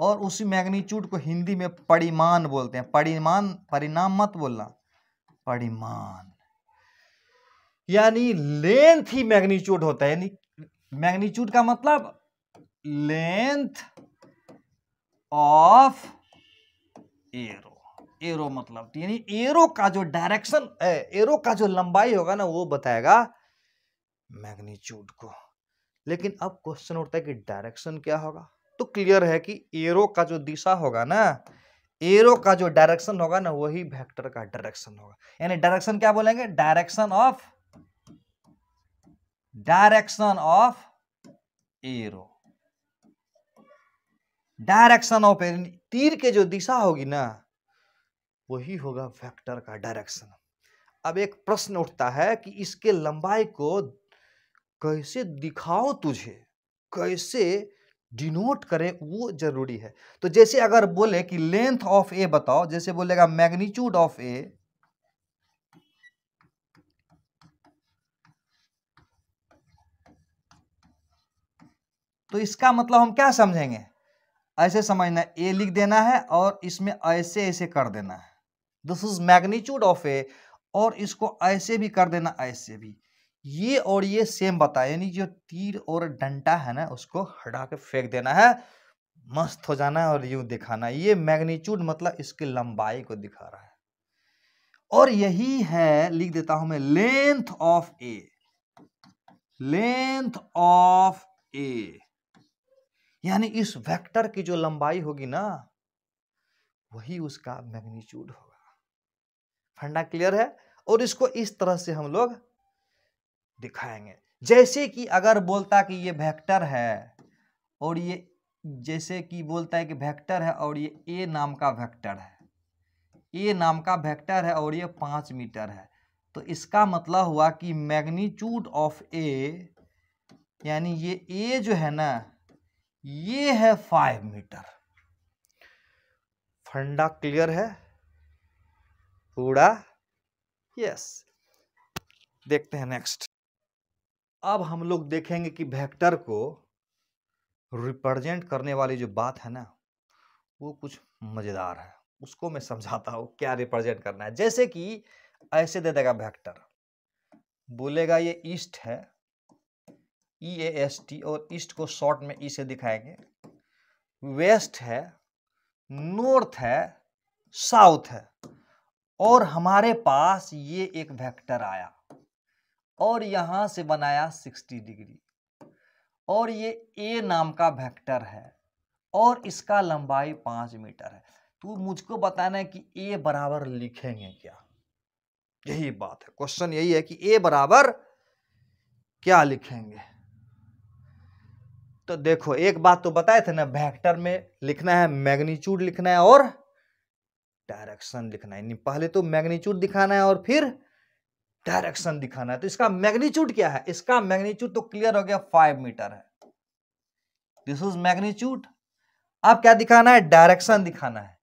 और उसी मैग्नीट्यूड को हिंदी में परिमाण बोलते हैं परिमाण परिणाम मत बोलना परिमाण यानी लेंथ ही मैग्नीट्यूड होता है यानी मैग्नीट्यूड का मतलब लेंथ ऑफ एरो एरो मतलब यानी एरो का जो डायरेक्शन एरो का जो लंबाई होगा ना वो बताएगा मैग्नीट्यूड को लेकिन अब क्वेश्चन उठता है कि डायरेक्शन क्या होगा तो क्लियर है कि एरो का जो दिशा होगा ना एरो का जो डायरेक्शन होगा ना वही वेक्टर का डायरेक्शन होगा यानी डायरेक्शन क्या बोलेंगे direction of direction of arrow direction of तीर के जो दिशा होगी ना वही होगा वेक्टर का डायरेक्शन अब एक प्रश्न उठता है कि इसके लंबाई को कैसे दिखाओ तुझे कैसे डिनोट करें वो जरूरी है तो जैसे अगर बोले कि लेंथ ऑफ ए बताओ जैसे बोलेगा मैग्नीट्यूड ऑफ ए तो इसका मतलब हम क्या समझेंगे ऐसे समझना ए लिख देना है और इसमें ऐसे ऐसे कर देना है this is magnitude of A और इसको ऐसे भी कर देना ऐसे भी ये और ये सेम बताए यानी जो तीर और डंडा है ना उसको हटा के फेंक देना है मस्त हो जाना है और यूं दिखाना ये मैग्नीट्यूड मतलब इसकी लंबाई को दिखा रहा है और यही है लिख देता हूं मैं length of A length of A यानी इस वेक्टर की जो लंबाई होगी ना वही उसका मैग्नीट्यूड होगा फंडा क्लियर है और इसको इस तरह से हम लोग दिखाएंगे जैसे कि अगर बोलता कि ये वेक्टर है और ये जैसे कि बोलता है कि वेक्टर है और ये ए नाम का वेक्टर है ए नाम का वेक्टर है और ये पाँच मीटर है तो इसका मतलब हुआ कि मैग्नीट्यूड ऑफ ए यानी ये ए जो है ना ये है फाइव मीटर फंडा क्लियर है पूरा यस देखते हैं नेक्स्ट अब हम लोग देखेंगे कि वेक्टर को रिप्रेजेंट करने वाली जो बात है ना वो कुछ मज़ेदार है उसको मैं समझाता हूं क्या रिप्रेजेंट करना है जैसे कि ऐसे दे देगा वेक्टर बोलेगा ये ईस्ट है ई ए एस टी और ईस्ट को शॉर्ट में ई e से दिखाएंगे वेस्ट है नॉर्थ है साउथ है और हमारे पास ये एक वेक्टर आया और यहां से बनाया 60 डिग्री और ये ए नाम का वेक्टर है और इसका लंबाई पांच मीटर है तो मुझको बताना है कि ए बराबर लिखेंगे क्या यही बात है क्वेश्चन यही है कि ए बराबर क्या लिखेंगे तो देखो एक बात तो बताए थे ना वेक्टर में लिखना है मैग्नीट्यूड लिखना है और डायरेक्शन लिखना है पहले तो मैग्नीट्यूड दिखाना है और फिर डायरेक्शन दिखाना है तो इसका मैग्नीट्यूड क्या है इसका मैग्नीट्यूड तो क्लियर हो गया फाइव मीटर है दिस इज मैग्नीट्यूड अब क्या दिखाना है डायरेक्शन दिखाना है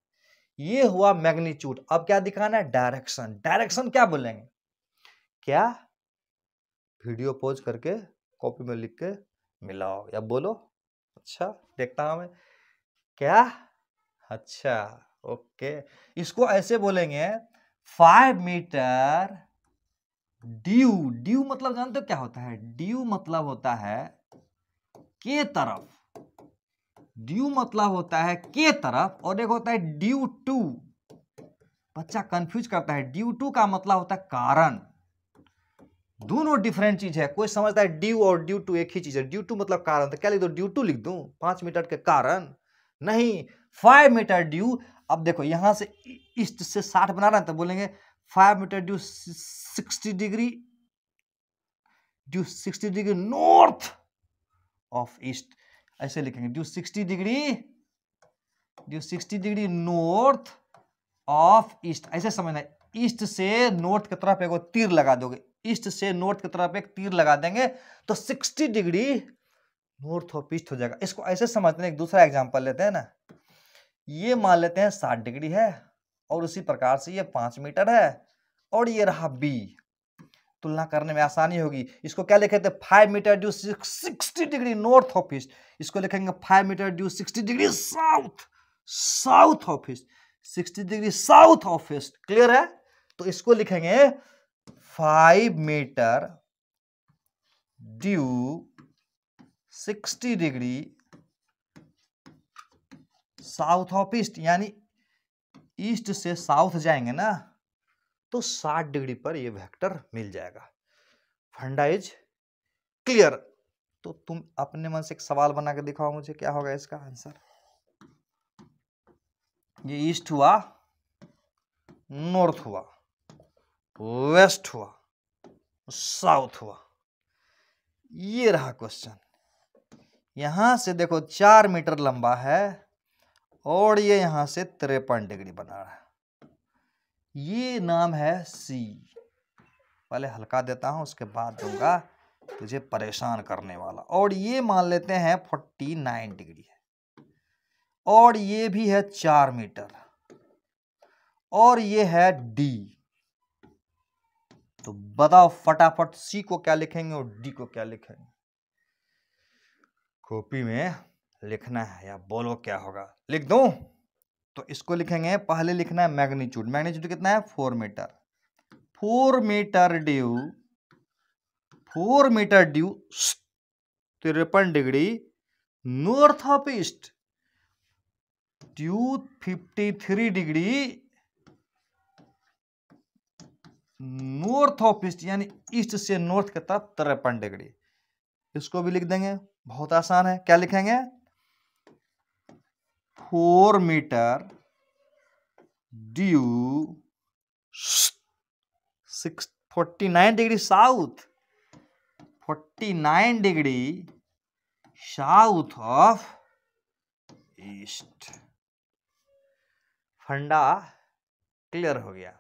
ये हुआ मैग्नीट्यूड अब क्या दिखाना है डायरेक्शन डायरेक्शन क्या बोलेंगे क्या वीडियो पॉज करके कॉपी में लिख के मिलाओ या बोलो अच्छा देखता हूँ मैं क्या अच्छा ओके इसको ऐसे बोलेंगे फाइव मीटर ड्यू ड्यू मतलब जानते हो क्या होता है ड्यू मतलब होता है के तरफ ड्यू मतलब होता है के तरफ और एक होता है ड्यू टू बच्चा कंफ्यूज करता है ड्यू टू का मतलब होता है कारण दोनों डिफरेंट चीज है कोई समझता है ड्यू और ड्यू टू एक ही चीज है ड्यू टू मतलब कारण तो क्या लिख दो ड्यू टू लिख दू पांच मीटर के कारण नहीं फाइव मीटर ड्यू अब देखो यहां से ईस्ट से साठ बना रहे हैं तो बोलेंगे five metre due sixty degree due sixty degree north of east ऐसे लिखेंगे due sixty degree due sixty degree north of east ऐसे समझना ईस्ट से नॉर्थ की तरफ एक तीर लगा दोगे ईस्ट से नॉर्थ की तरफ एक तीर लगा देंगे तो 60 डिग्री नॉर्थ ऑफ ईस्ट हो जाएगा इसको ऐसे समझते हैं एक दूसरा एग्जाम्पल लेते हैं ना ये मान लेते हैं साठ डिग्री है और उसी प्रकार से ये पाँच मीटर है और ये रहा बी तुलना करने में आसानी होगी इसको क्या लिखे थे five metre due sixty degree north of east इसको लिखेंगे five metre due sixty degree south south of east sixty degree south of east clear है तो इसको लिखेंगे five metre due sixty degree south of east यानी east से south जाएंगे ना तो साठ डिग्री पर यह वेक्टर मिल जाएगा फंडा इज क्लियर तो तुम अपने मन से एक सवाल बना के दिखाओ मुझे क्या होगा इसका आंसर ये ईस्ट हुआ नॉर्थ हुआ वेस्ट हुआ साउथ हुआ ये रहा क्वेश्चन यहाँ से देखो चार मीटर लंबा है और ये यहाँ से तिरपन डिग्री बना रहा है ये नाम है सी पहले हल्का देता हूँ उसके बाद दूंगा तुझे परेशान करने वाला और ये मान लेते हैं फोर्टी नाइन डिग्री है और ये भी है चार मीटर और ये है डी तो बताओ फटाफट सी को क्या लिखेंगे और डी को क्या लिखेंगे कॉपी में लिखना है या बोलो क्या होगा लिख दो तो इसको लिखेंगे पहले लिखना है मैग्नीट्यूड मैग्नीट्यूड कितना है four metre four metre due four metre due तिरपन degree north of east due fifty three degree north of east यानी ईस्ट से नॉर्थ की तरफ तिरपन डिग्री इसको भी लिख देंगे बहुत आसान है क्या लिखेंगे four metre due six forty nine degree south forty nine degree south of east फंडा क्लियर हो गया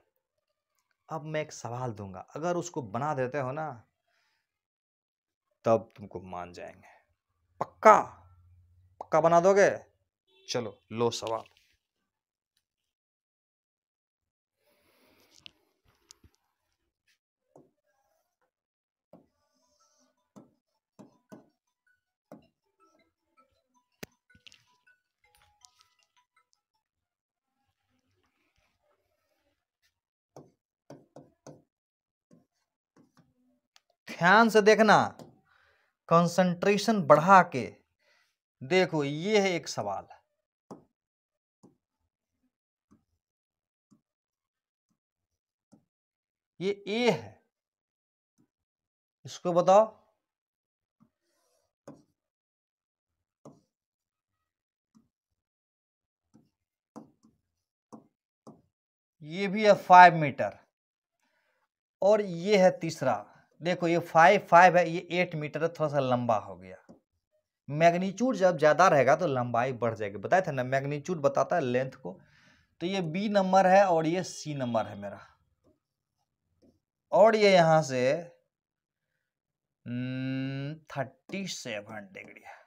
अब मैं एक सवाल दूंगा अगर उसको बना देते हो ना तब तुमको मान जाएंगे पक्का पक्का बना दोगे चलो लो सवाल ध्यान से देखना कंसंट्रेशन बढ़ा के देखो ये है एक सवाल ये ए है इसको बताओ ये भी है फाइव मीटर और ये है तीसरा देखो ये फाइव फाइव है ये एट मीटर थोड़ा सा लंबा हो गया मैग्नीच्यूड जब ज़्यादा रहेगा तो लंबाई बढ़ जाएगी बताया था ना मैग्नीच्यूड बताता है लेंथ को तो ये बी नंबर है और ये सी नंबर है मेरा और ये यहाँ से थर्टी सेवन डिग्री है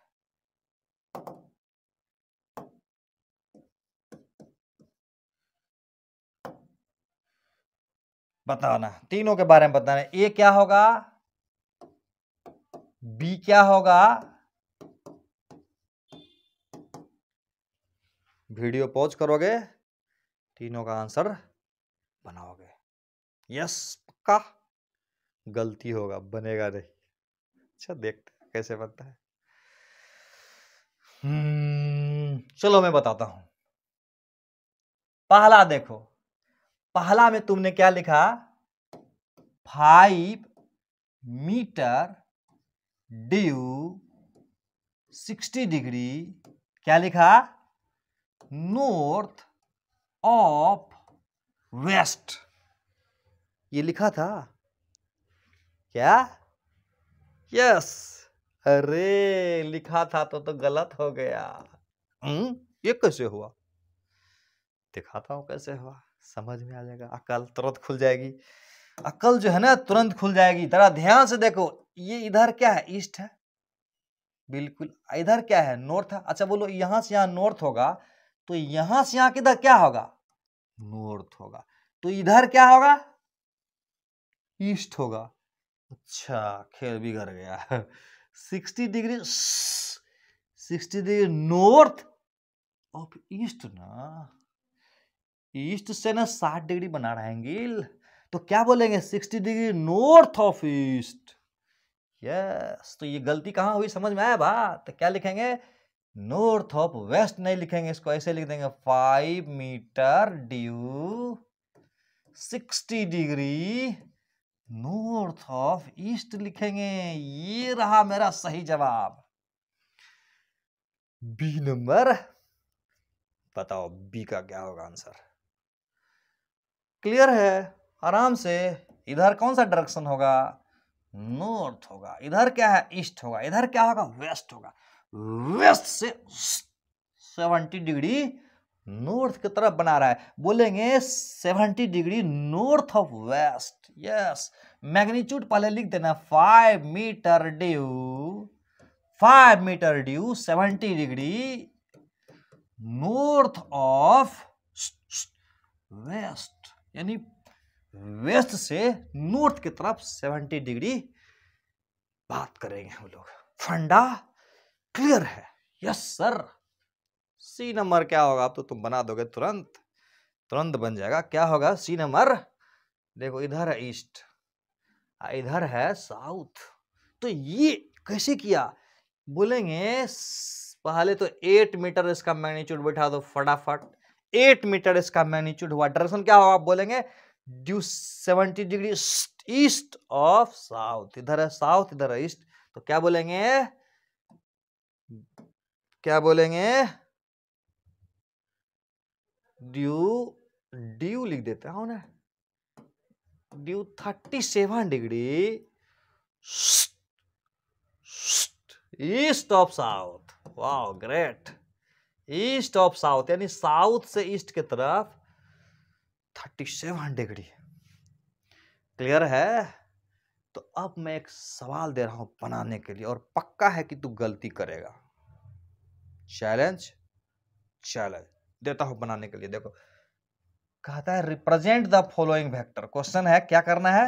बताना तीनों के बारे में बताना ए क्या होगा बी क्या होगा वीडियो पॉज करोगे तीनों का आंसर बनाओगे यस पक्का गलती होगा बनेगा नहीं अच्छा देखते कैसे बनता है हम्म, चलो मैं बताता हूं पहला देखो पहला में तुमने क्या लिखा five metre due sixty degree क्या लिखा नॉर्थ ऑफ वेस्ट ये लिखा था क्या यस अरे लिखा था तो तो गलत हो गया हम्म ये कैसे हुआ दिखाता हूं कैसे हुआ समझ में आ जाएगा अकल तुरंत खुल जाएगी अकल जो है ना तुरंत खुल जाएगी जरा ध्यान से देखो ये इधर क्या है ईस्ट है बिल्कुल इधर क्या है नॉर्थ है अच्छा बोलो यहां से यहां नॉर्थ होगा तो यहां से यहां किधर क्या होगा नॉर्थ होगा तो इधर क्या होगा ईस्ट होगा अच्छा खेल बिगड़ गया sixty degree sixty degree north of east ना ईस्ट से ना साठ डिग्री बना रहा है एंगल तो क्या बोलेंगे sixty degree north of east yes तो ये गलती कहाँ हुई समझ में आया भा तो क्या लिखेंगे नॉर्थ ऑफ वेस्ट नहीं लिखेंगे इसको ऐसे लिख देंगे five metre due sixty degree north of east लिखेंगे ये रहा मेरा सही जवाब बी नंबर बताओ बी का क्या होगा आंसर क्लियर है आराम से इधर कौन सा डायरेक्शन होगा नॉर्थ होगा इधर क्या है ईस्ट होगा इधर क्या होगा वेस्ट होगा वेस्ट से सेवेंटी डिग्री नॉर्थ की तरफ बना रहा है बोलेंगे seventy degree north of west yes magnitude पहले लिख देना five metre due five metre due seventy degree north of west यानी वेस्ट से नॉर्थ की तरफ सेवेंटी डिग्री बात करेंगे हम लोग फंडा क्लियर है यस सर सी नंबर क्या होगा आप तो तुम बना दोगे तुरंत तुरंत बन जाएगा क्या होगा सी नंबर देखो इधर है ईस्ट इधर है साउथ तो ये कैसे किया बोलेंगे पहले तो एट मीटर इसका मैग्नीट्यूड बैठा दो फटाफट एट मीटर इसका मैग्नीट्यूड हुआ डायरेक्शन क्या हुआ आप बोलेंगे due seventy degree east of south इधर है साउथ इधर है ईस्ट तो क्या बोलेंगे क्या बोलेंगे ड्यू ड्यू लिख देते हैं उन्हें due thirty seven degree east of south wow great east of south यानी साउथ से ईस्ट की तरफ थर्टी सेवन डिग्री क्लियर है तो अब मैं एक सवाल दे रहा हूं बनाने के लिए और पक्का है कि तू गलती करेगा चैलेंज चैलेंज देता हूं बनाने के लिए देखो कहता है represent the following vector question है क्या करना है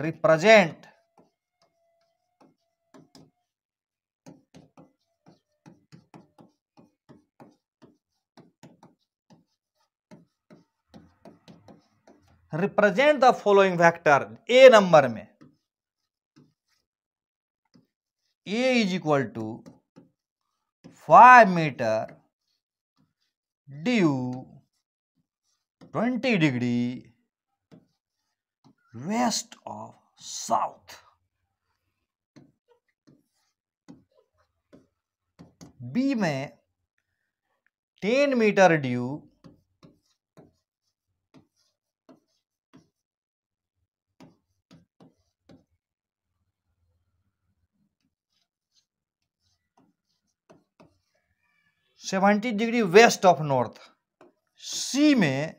represent represent the following vector A number में A is equal to five metre due twenty degree west of south B में ten metre due seventy degree west of north C में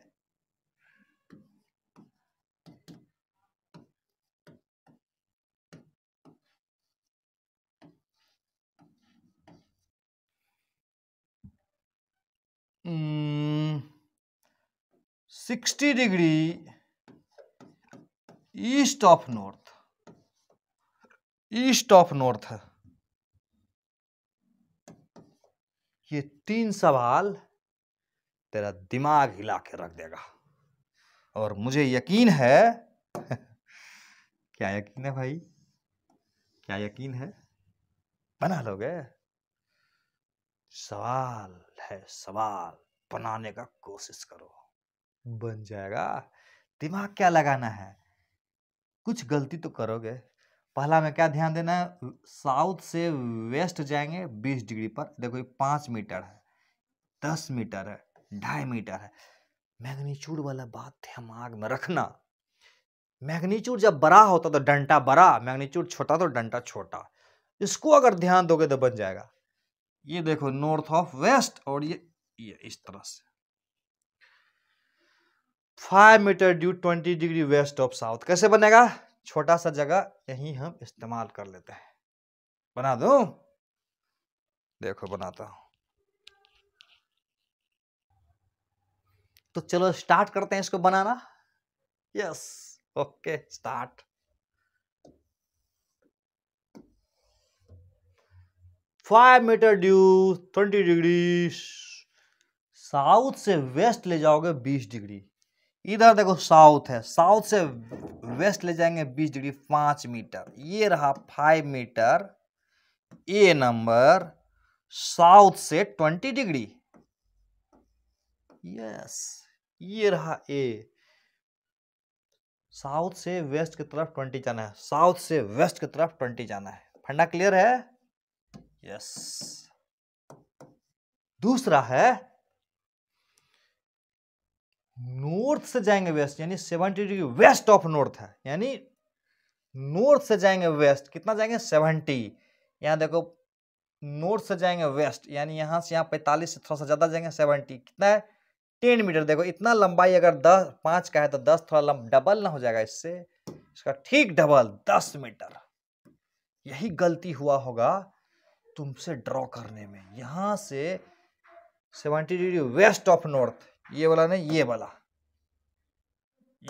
sixty degree east of north east of north है ये तीन सवाल तेरा दिमाग हिला के रख देगा और मुझे यकीन है क्या यकीन है भाई क्या यकीन है बना लोगे सवाल है सवाल बनाने का कोशिश करो बन जाएगा दिमाग क्या लगाना है कुछ गलती तो करोगे पहला में क्या ध्यान देना है साउथ से वेस्ट जाएंगे बीस डिग्री पर देखो ये पाँच मीटर है दस मीटर है ढाई मीटर है मैग्नीच्यूड वाला बात दिमाग में रखना मैग्नीच्यूड जब बड़ा होता तो डंटा बड़ा मैग्नीच्यूड छोटा तो डंटा छोटा इसको अगर ध्यान दोगे तो बन जाएगा ये देखो नॉर्थ ऑफ वेस्ट और ये ये इस तरह से five metre due twenty degree west of south कैसे बनेगा छोटा सा जगह यही हम इस्तेमाल कर लेते हैं बना दो देखो बनाता हूं तो चलो स्टार्ट करते हैं इसको बनाना yes okay start five metre due twenty degree south से वेस्ट ले जाओगे बीस डिग्री इधर देखो साउथ है साउथ से वेस्ट ले जाएंगे बीस डिग्री पांच मीटर ये रहा five metre A number south से ट्वेंटी डिग्री यस ये रहा ए साउथ से वेस्ट की तरफ ट्वेंटी जाना है साउथ से वेस्ट की तरफ ट्वेंटी जाना है फंडा क्लियर है यस दूसरा है नॉर्थ से जाएंगे वेस्ट यानी seventy degree west of north है यानी नॉर्थ से जाएंगे वेस्ट कितना जाएंगे सेवेंटी यहाँ देखो नॉर्थ से जाएंगे वेस्ट यानी यहाँ से यहाँ पैंतालीस से थोड़ा सा ज़्यादा जाएंगे सेवेंटी कितना है टेन मीटर देखो इतना लंबाई अगर दस पाँच का है तो दस थोड़ा डबल ना हो जाएगा इससे इसका ठीक डबल दस मीटर यही गलती हुआ होगा तुमसे ड्रॉ करने में यहाँ से seventy degree west of north ये वाला नहीं ये वाला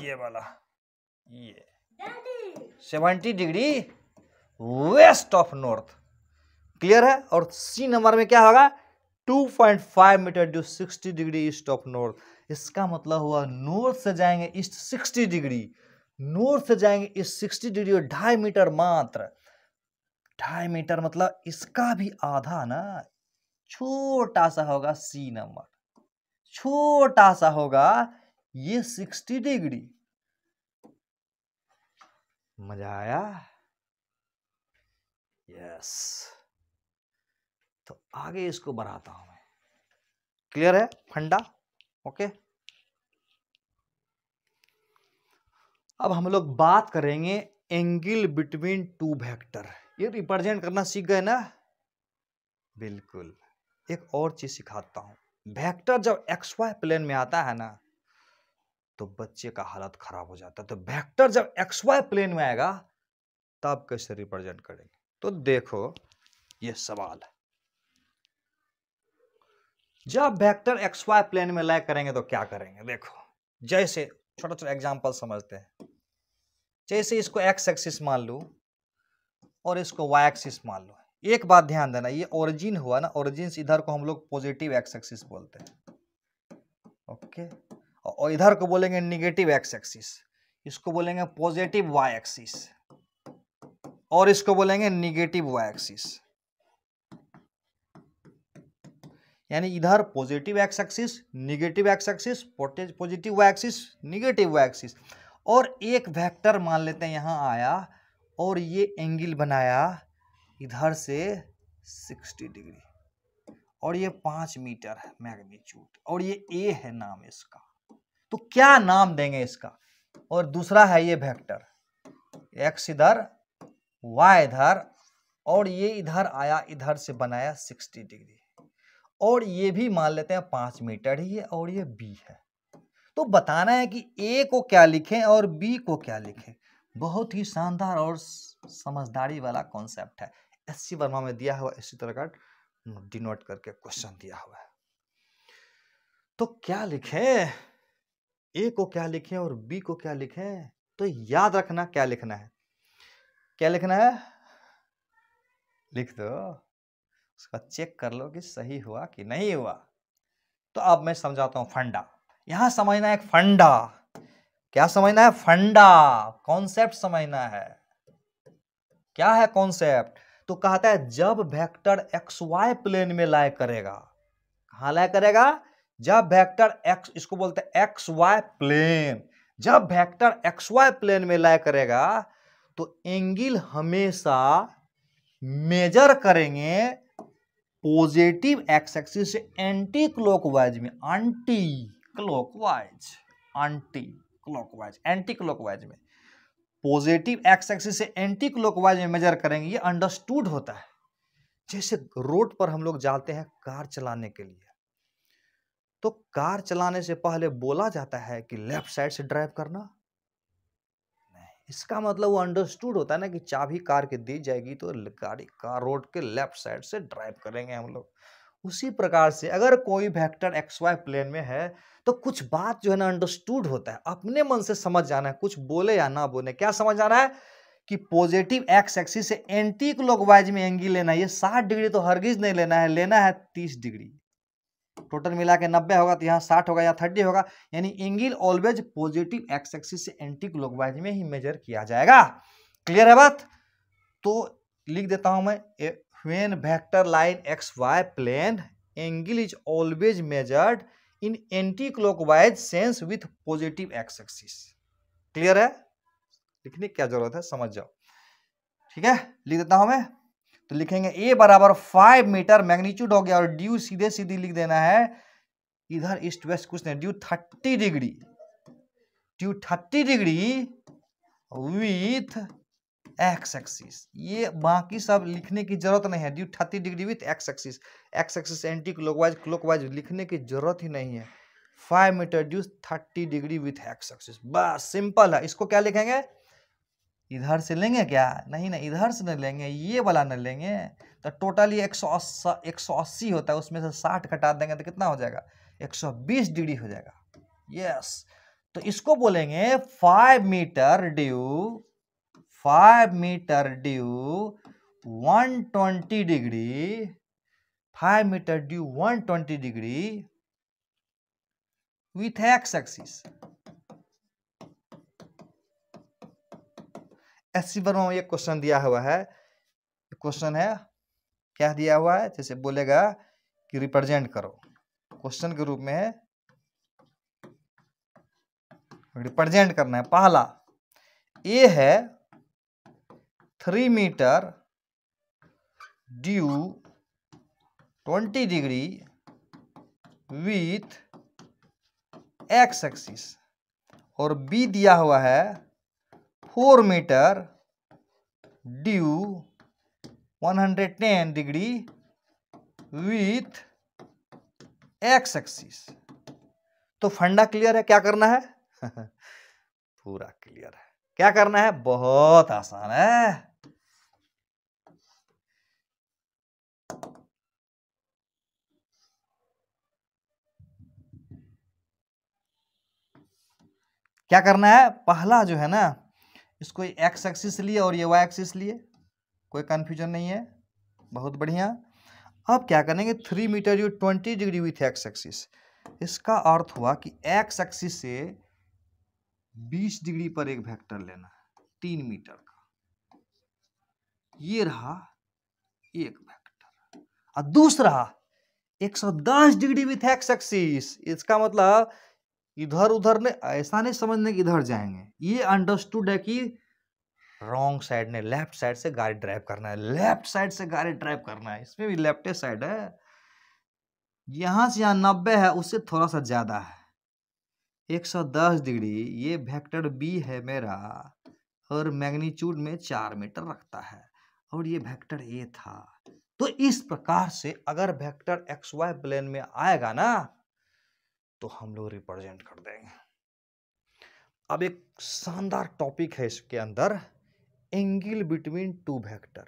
ये वाला ये seventy degree west of north clear है और सी नंबर में क्या होगा 2.5 metre due 60 degree east of north इसका मतलब हुआ नॉर्थ से जाएंगे ईस्ट 60 डिग्री नॉर्थ से जाएंगे ईस्ट 60 डिग्री और ढाई मीटर मात्र ढाई मीटर मतलब इसका भी आधा ना छोटा सा होगा सी नंबर छोटा सा होगा ये सिक्सटी डिग्री मजा आया यस तो आगे इसको बढ़ाता हूं मैं क्लियर है फंडा ओके अब हम लोग बात करेंगे एंगल बिटवीन टू वेक्टर ये रिप्रेजेंट करना सीख गए ना बिल्कुल एक और चीज सिखाता हूं वेक्टर जब एक्स वाई प्लेन में आता है ना तो बच्चे का हालत खराब हो जाता है तो वेक्टर जब एक्स वाई प्लेन में आएगा तब कैसे रिप्रेजेंट करेंगे तो देखो ये सवाल है जब वेक्टर एक्स वाई प्लेन में लय करेंगे तो क्या करेंगे देखो जैसे छोटा छोटा एग्जाम्पल समझते हैं जैसे इसको एक्स एक्सिस मान लो और इसको वाई एक्सिस मान लो एक बात ध्यान देना ये ओरिजिन हुआ ना ओरिजिन इधर को हम लोग पॉजिटिव एक्स एक्सिस बोलते हैं ओके और इधर को बोलेंगे निगेटिव एक्स एक्सिस इसको बोलेंगे पॉजिटिव वाई एक्सिस और इसको बोलेंगे निगेटिव वाई एक्सिस यानी इधर positive X axis negative X axis positive Y axis negative Y axis और एक वेक्टर मान लेते हैं यहां आया और ये एंगल बनाया इधर से सिक्सटी डिग्री और ये पाँच मीटर है मैग्नीट्यूड और ये ए है नाम इसका तो क्या नाम देंगे इसका और दूसरा है ये वेक्टर एक्स इधर वाई इधर और ये इधर आया इधर से बनाया सिक्सटी डिग्री और ये भी मान लेते हैं पाँच मीटर ही है और ये बी है तो बताना है कि ए को क्या लिखें और बी को क्या लिखें बहुत ही शानदार और समझदारी वाला कॉन्सेप्ट है एस सी वर्मा में दिया हुआ इसी तरह का डिनोट करके क्वेश्चन दिया हुआ है तो क्या लिखें ए को क्या लिखें और बी को क्या लिखें तो याद रखना क्या लिखना है क्या लिखना है लिख दो उसका चेक कर लो कि सही हुआ कि नहीं हुआ तो अब मैं समझाता हूं फंडा यहां समझना है फंडा क्या समझना है फंडा कॉन्सेप्ट समझना है क्या है कॉन्सेप्ट तो कहता है जब वेक्टर एक्स वाई प्लेन में लाय करेगा कहाँ लाय करेगा जब वेक्टर एक्स इसको बोलते हैं एक्स वाई प्लेन जब वेक्टर एक्स वाई प्लेन में लाय करेगा तो एंगल हमेशा मेजर करेंगे पॉजिटिव एक्स एक्सिस से एंटी क्लॉकवाइज में anticlockwise anticlockwise anticlockwise में पॉजिटिव एक्स एक्सिस से एंटी क्लॉकवाइज में मेजर करेंगे ये अंडरस्टूड होता है जैसे रोड पर हम लोग जाते हैं कार चलाने के लिए तो कार चलाने से पहले बोला जाता है कि लेफ्ट साइड से ड्राइव करना नहीं इसका मतलब वो अंडरस्टूड होता है ना कि चाबी कार के दी जाएगी तो गाड़ी कार रोड के लेफ्ट साइड से ड्राइव करेंगे हम लोग उसी प्रकार से अगर कोई वेक्टर एक्स वाई प्लेन में है तो कुछ बात जो है ना अंडरस्टूड होता है अपने मन से समझ जाना है कुछ बोले या ना बोले क्या समझ जाना है कि पॉजिटिव एक्स एक्सिस से एंटी क्लॉकवाइज में एंगल लेना है ये साठ डिग्री तो हरगिज नहीं लेना है लेना है तीस डिग्री टोटल मिला के नब्बे होगा तो यहाँ साठ होगा या थर्टी होगा यानी angle always positive X axis से एंटी क्लॉकवाइज में ही मेजर किया जाएगा क्लियर है बात तो लिख देता हूं मैं when vector line xy plane angle is always measured in anti-clockwise sense with positive x axis clear है लिखने की क्या जरूरत है समझ जाओ ठीक है लिख देता हूं मैं तो लिखेंगे ए बराबर फाइव मीटर मैग्नीट्यूड हो गया और ड्यू सीधे सीधे लिख देना है इधर ईस्ट वेस्ट कुछ नहीं due thirty degree due thirty degree with x axis ये बाकी सब लिखने की जरूरत नहीं है due thirty degree with x axis x axis anti clockwise clockwise लिखने की जरूरत ही नहीं है five metre due thirty degree with x axis बस सिंपल है इसको क्या लिखेंगे इधर से लेंगे क्या नहीं ना इधर से नहीं लेंगे ये वाला नहीं लेंगे तो टोटल ये एक सौ अस्सी होता है उसमें से साठ घटा देंगे तो कितना हो जाएगा एक सौ बीस डिग्री हो जाएगा यस तो इसको बोलेंगे five metre due five metre due one twenty degree five metre due one twenty degree with x axis S C Verma में एक क्वेश्चन दिया हुआ है क्वेश्चन है क्या दिया हुआ है जैसे बोलेगा कि रिप्रेजेंट करो क्वेश्चन के रूप में है रिप्रेजेंट करना है पहला ए है three metre due twenty degree with x axis और बी दिया हुआ है four metre due one hundred ten degree with x axis तो फंडा क्लियर है क्या करना है पूरा क्लियर है क्या करना है बहुत आसान है क्या करना है पहला जो है ना इसको एक्स एक्सिस लिए और ये वाई एक्सिस लिए कोई कन्फ्यूजन नहीं है बहुत बढ़िया अब क्या करेंगे थ्री मीटर जो twenty degree with x axis इसका अर्थ हुआ कि एक्स एक्सिस से बीस डिग्री पर एक वेक्टर लेना है तीन मीटर का ये रहा एक वेक्टर और दूसरा 110 डिग्री विथ एक्स एक्सिस इसका मतलब इधर उधर ने ऐसा नहीं समझने कि इधर जाएंगे ये अंडरस्टूड है कि रॉन्ग साइड ने लेफ्ट साइड से गाड़ी ड्राइव करना है लेफ्ट साइड से गाड़ी ड्राइव करना है इसमें भी लेफ्ट साइड है यहाँ से यहाँ नब्बे है उससे थोड़ा सा ज़्यादा है एक सौ दस डिग्री ये वेक्टर बी है मेरा और मैग्नीट्यूड में चार मीटर रखता है और ये वेक्टर ए था तो इस प्रकार से अगर वेक्टर एक्स वाई प्लेन में आएगा ना तो हम लोग रिप्रेजेंट कर देंगे अब एक शानदार टॉपिक है इसके अंदर एंगल बिटवीन टू वेक्टर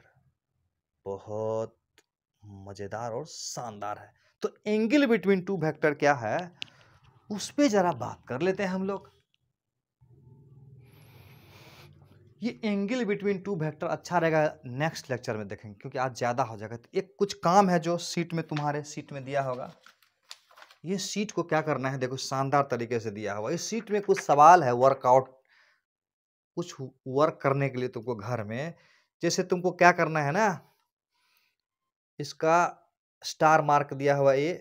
बहुत मज़ेदार और शानदार है तो एंगल बिटवीन टू वेक्टर क्या है उस पर जरा बात कर लेते हैं हम लोग ये एंगल बिटवीन टू वेक्टर अच्छा रहेगा नेक्स्ट लेक्चर में देखेंगे क्योंकि आज ज़्यादा हो जाएगा तो एक कुछ काम है जो सीट में तुम्हारे सीट में दिया होगा ये सीट को क्या करना है देखो शानदार तरीके से दिया हुआ इस सीट में कुछ सवाल है वर्कआउट कुछ वर्क करने के लिए तुमको घर में जैसे तुमको क्या करना है ना इसका स्टार मार्क दिया हुआ ये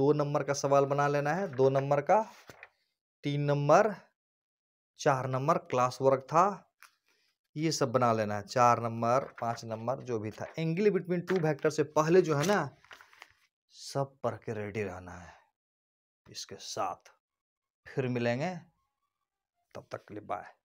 दो नंबर का सवाल बना लेना है दो नंबर का तीन नंबर चार नंबर क्लास वर्क था ये सब बना लेना है चार नंबर पाँच नंबर जो भी था एंगल बिटवीन टू वेक्टर से पहले जो है ना सब पढ़ के रेडी रहना है इसके साथ फिर मिलेंगे तब तक के लिए बाय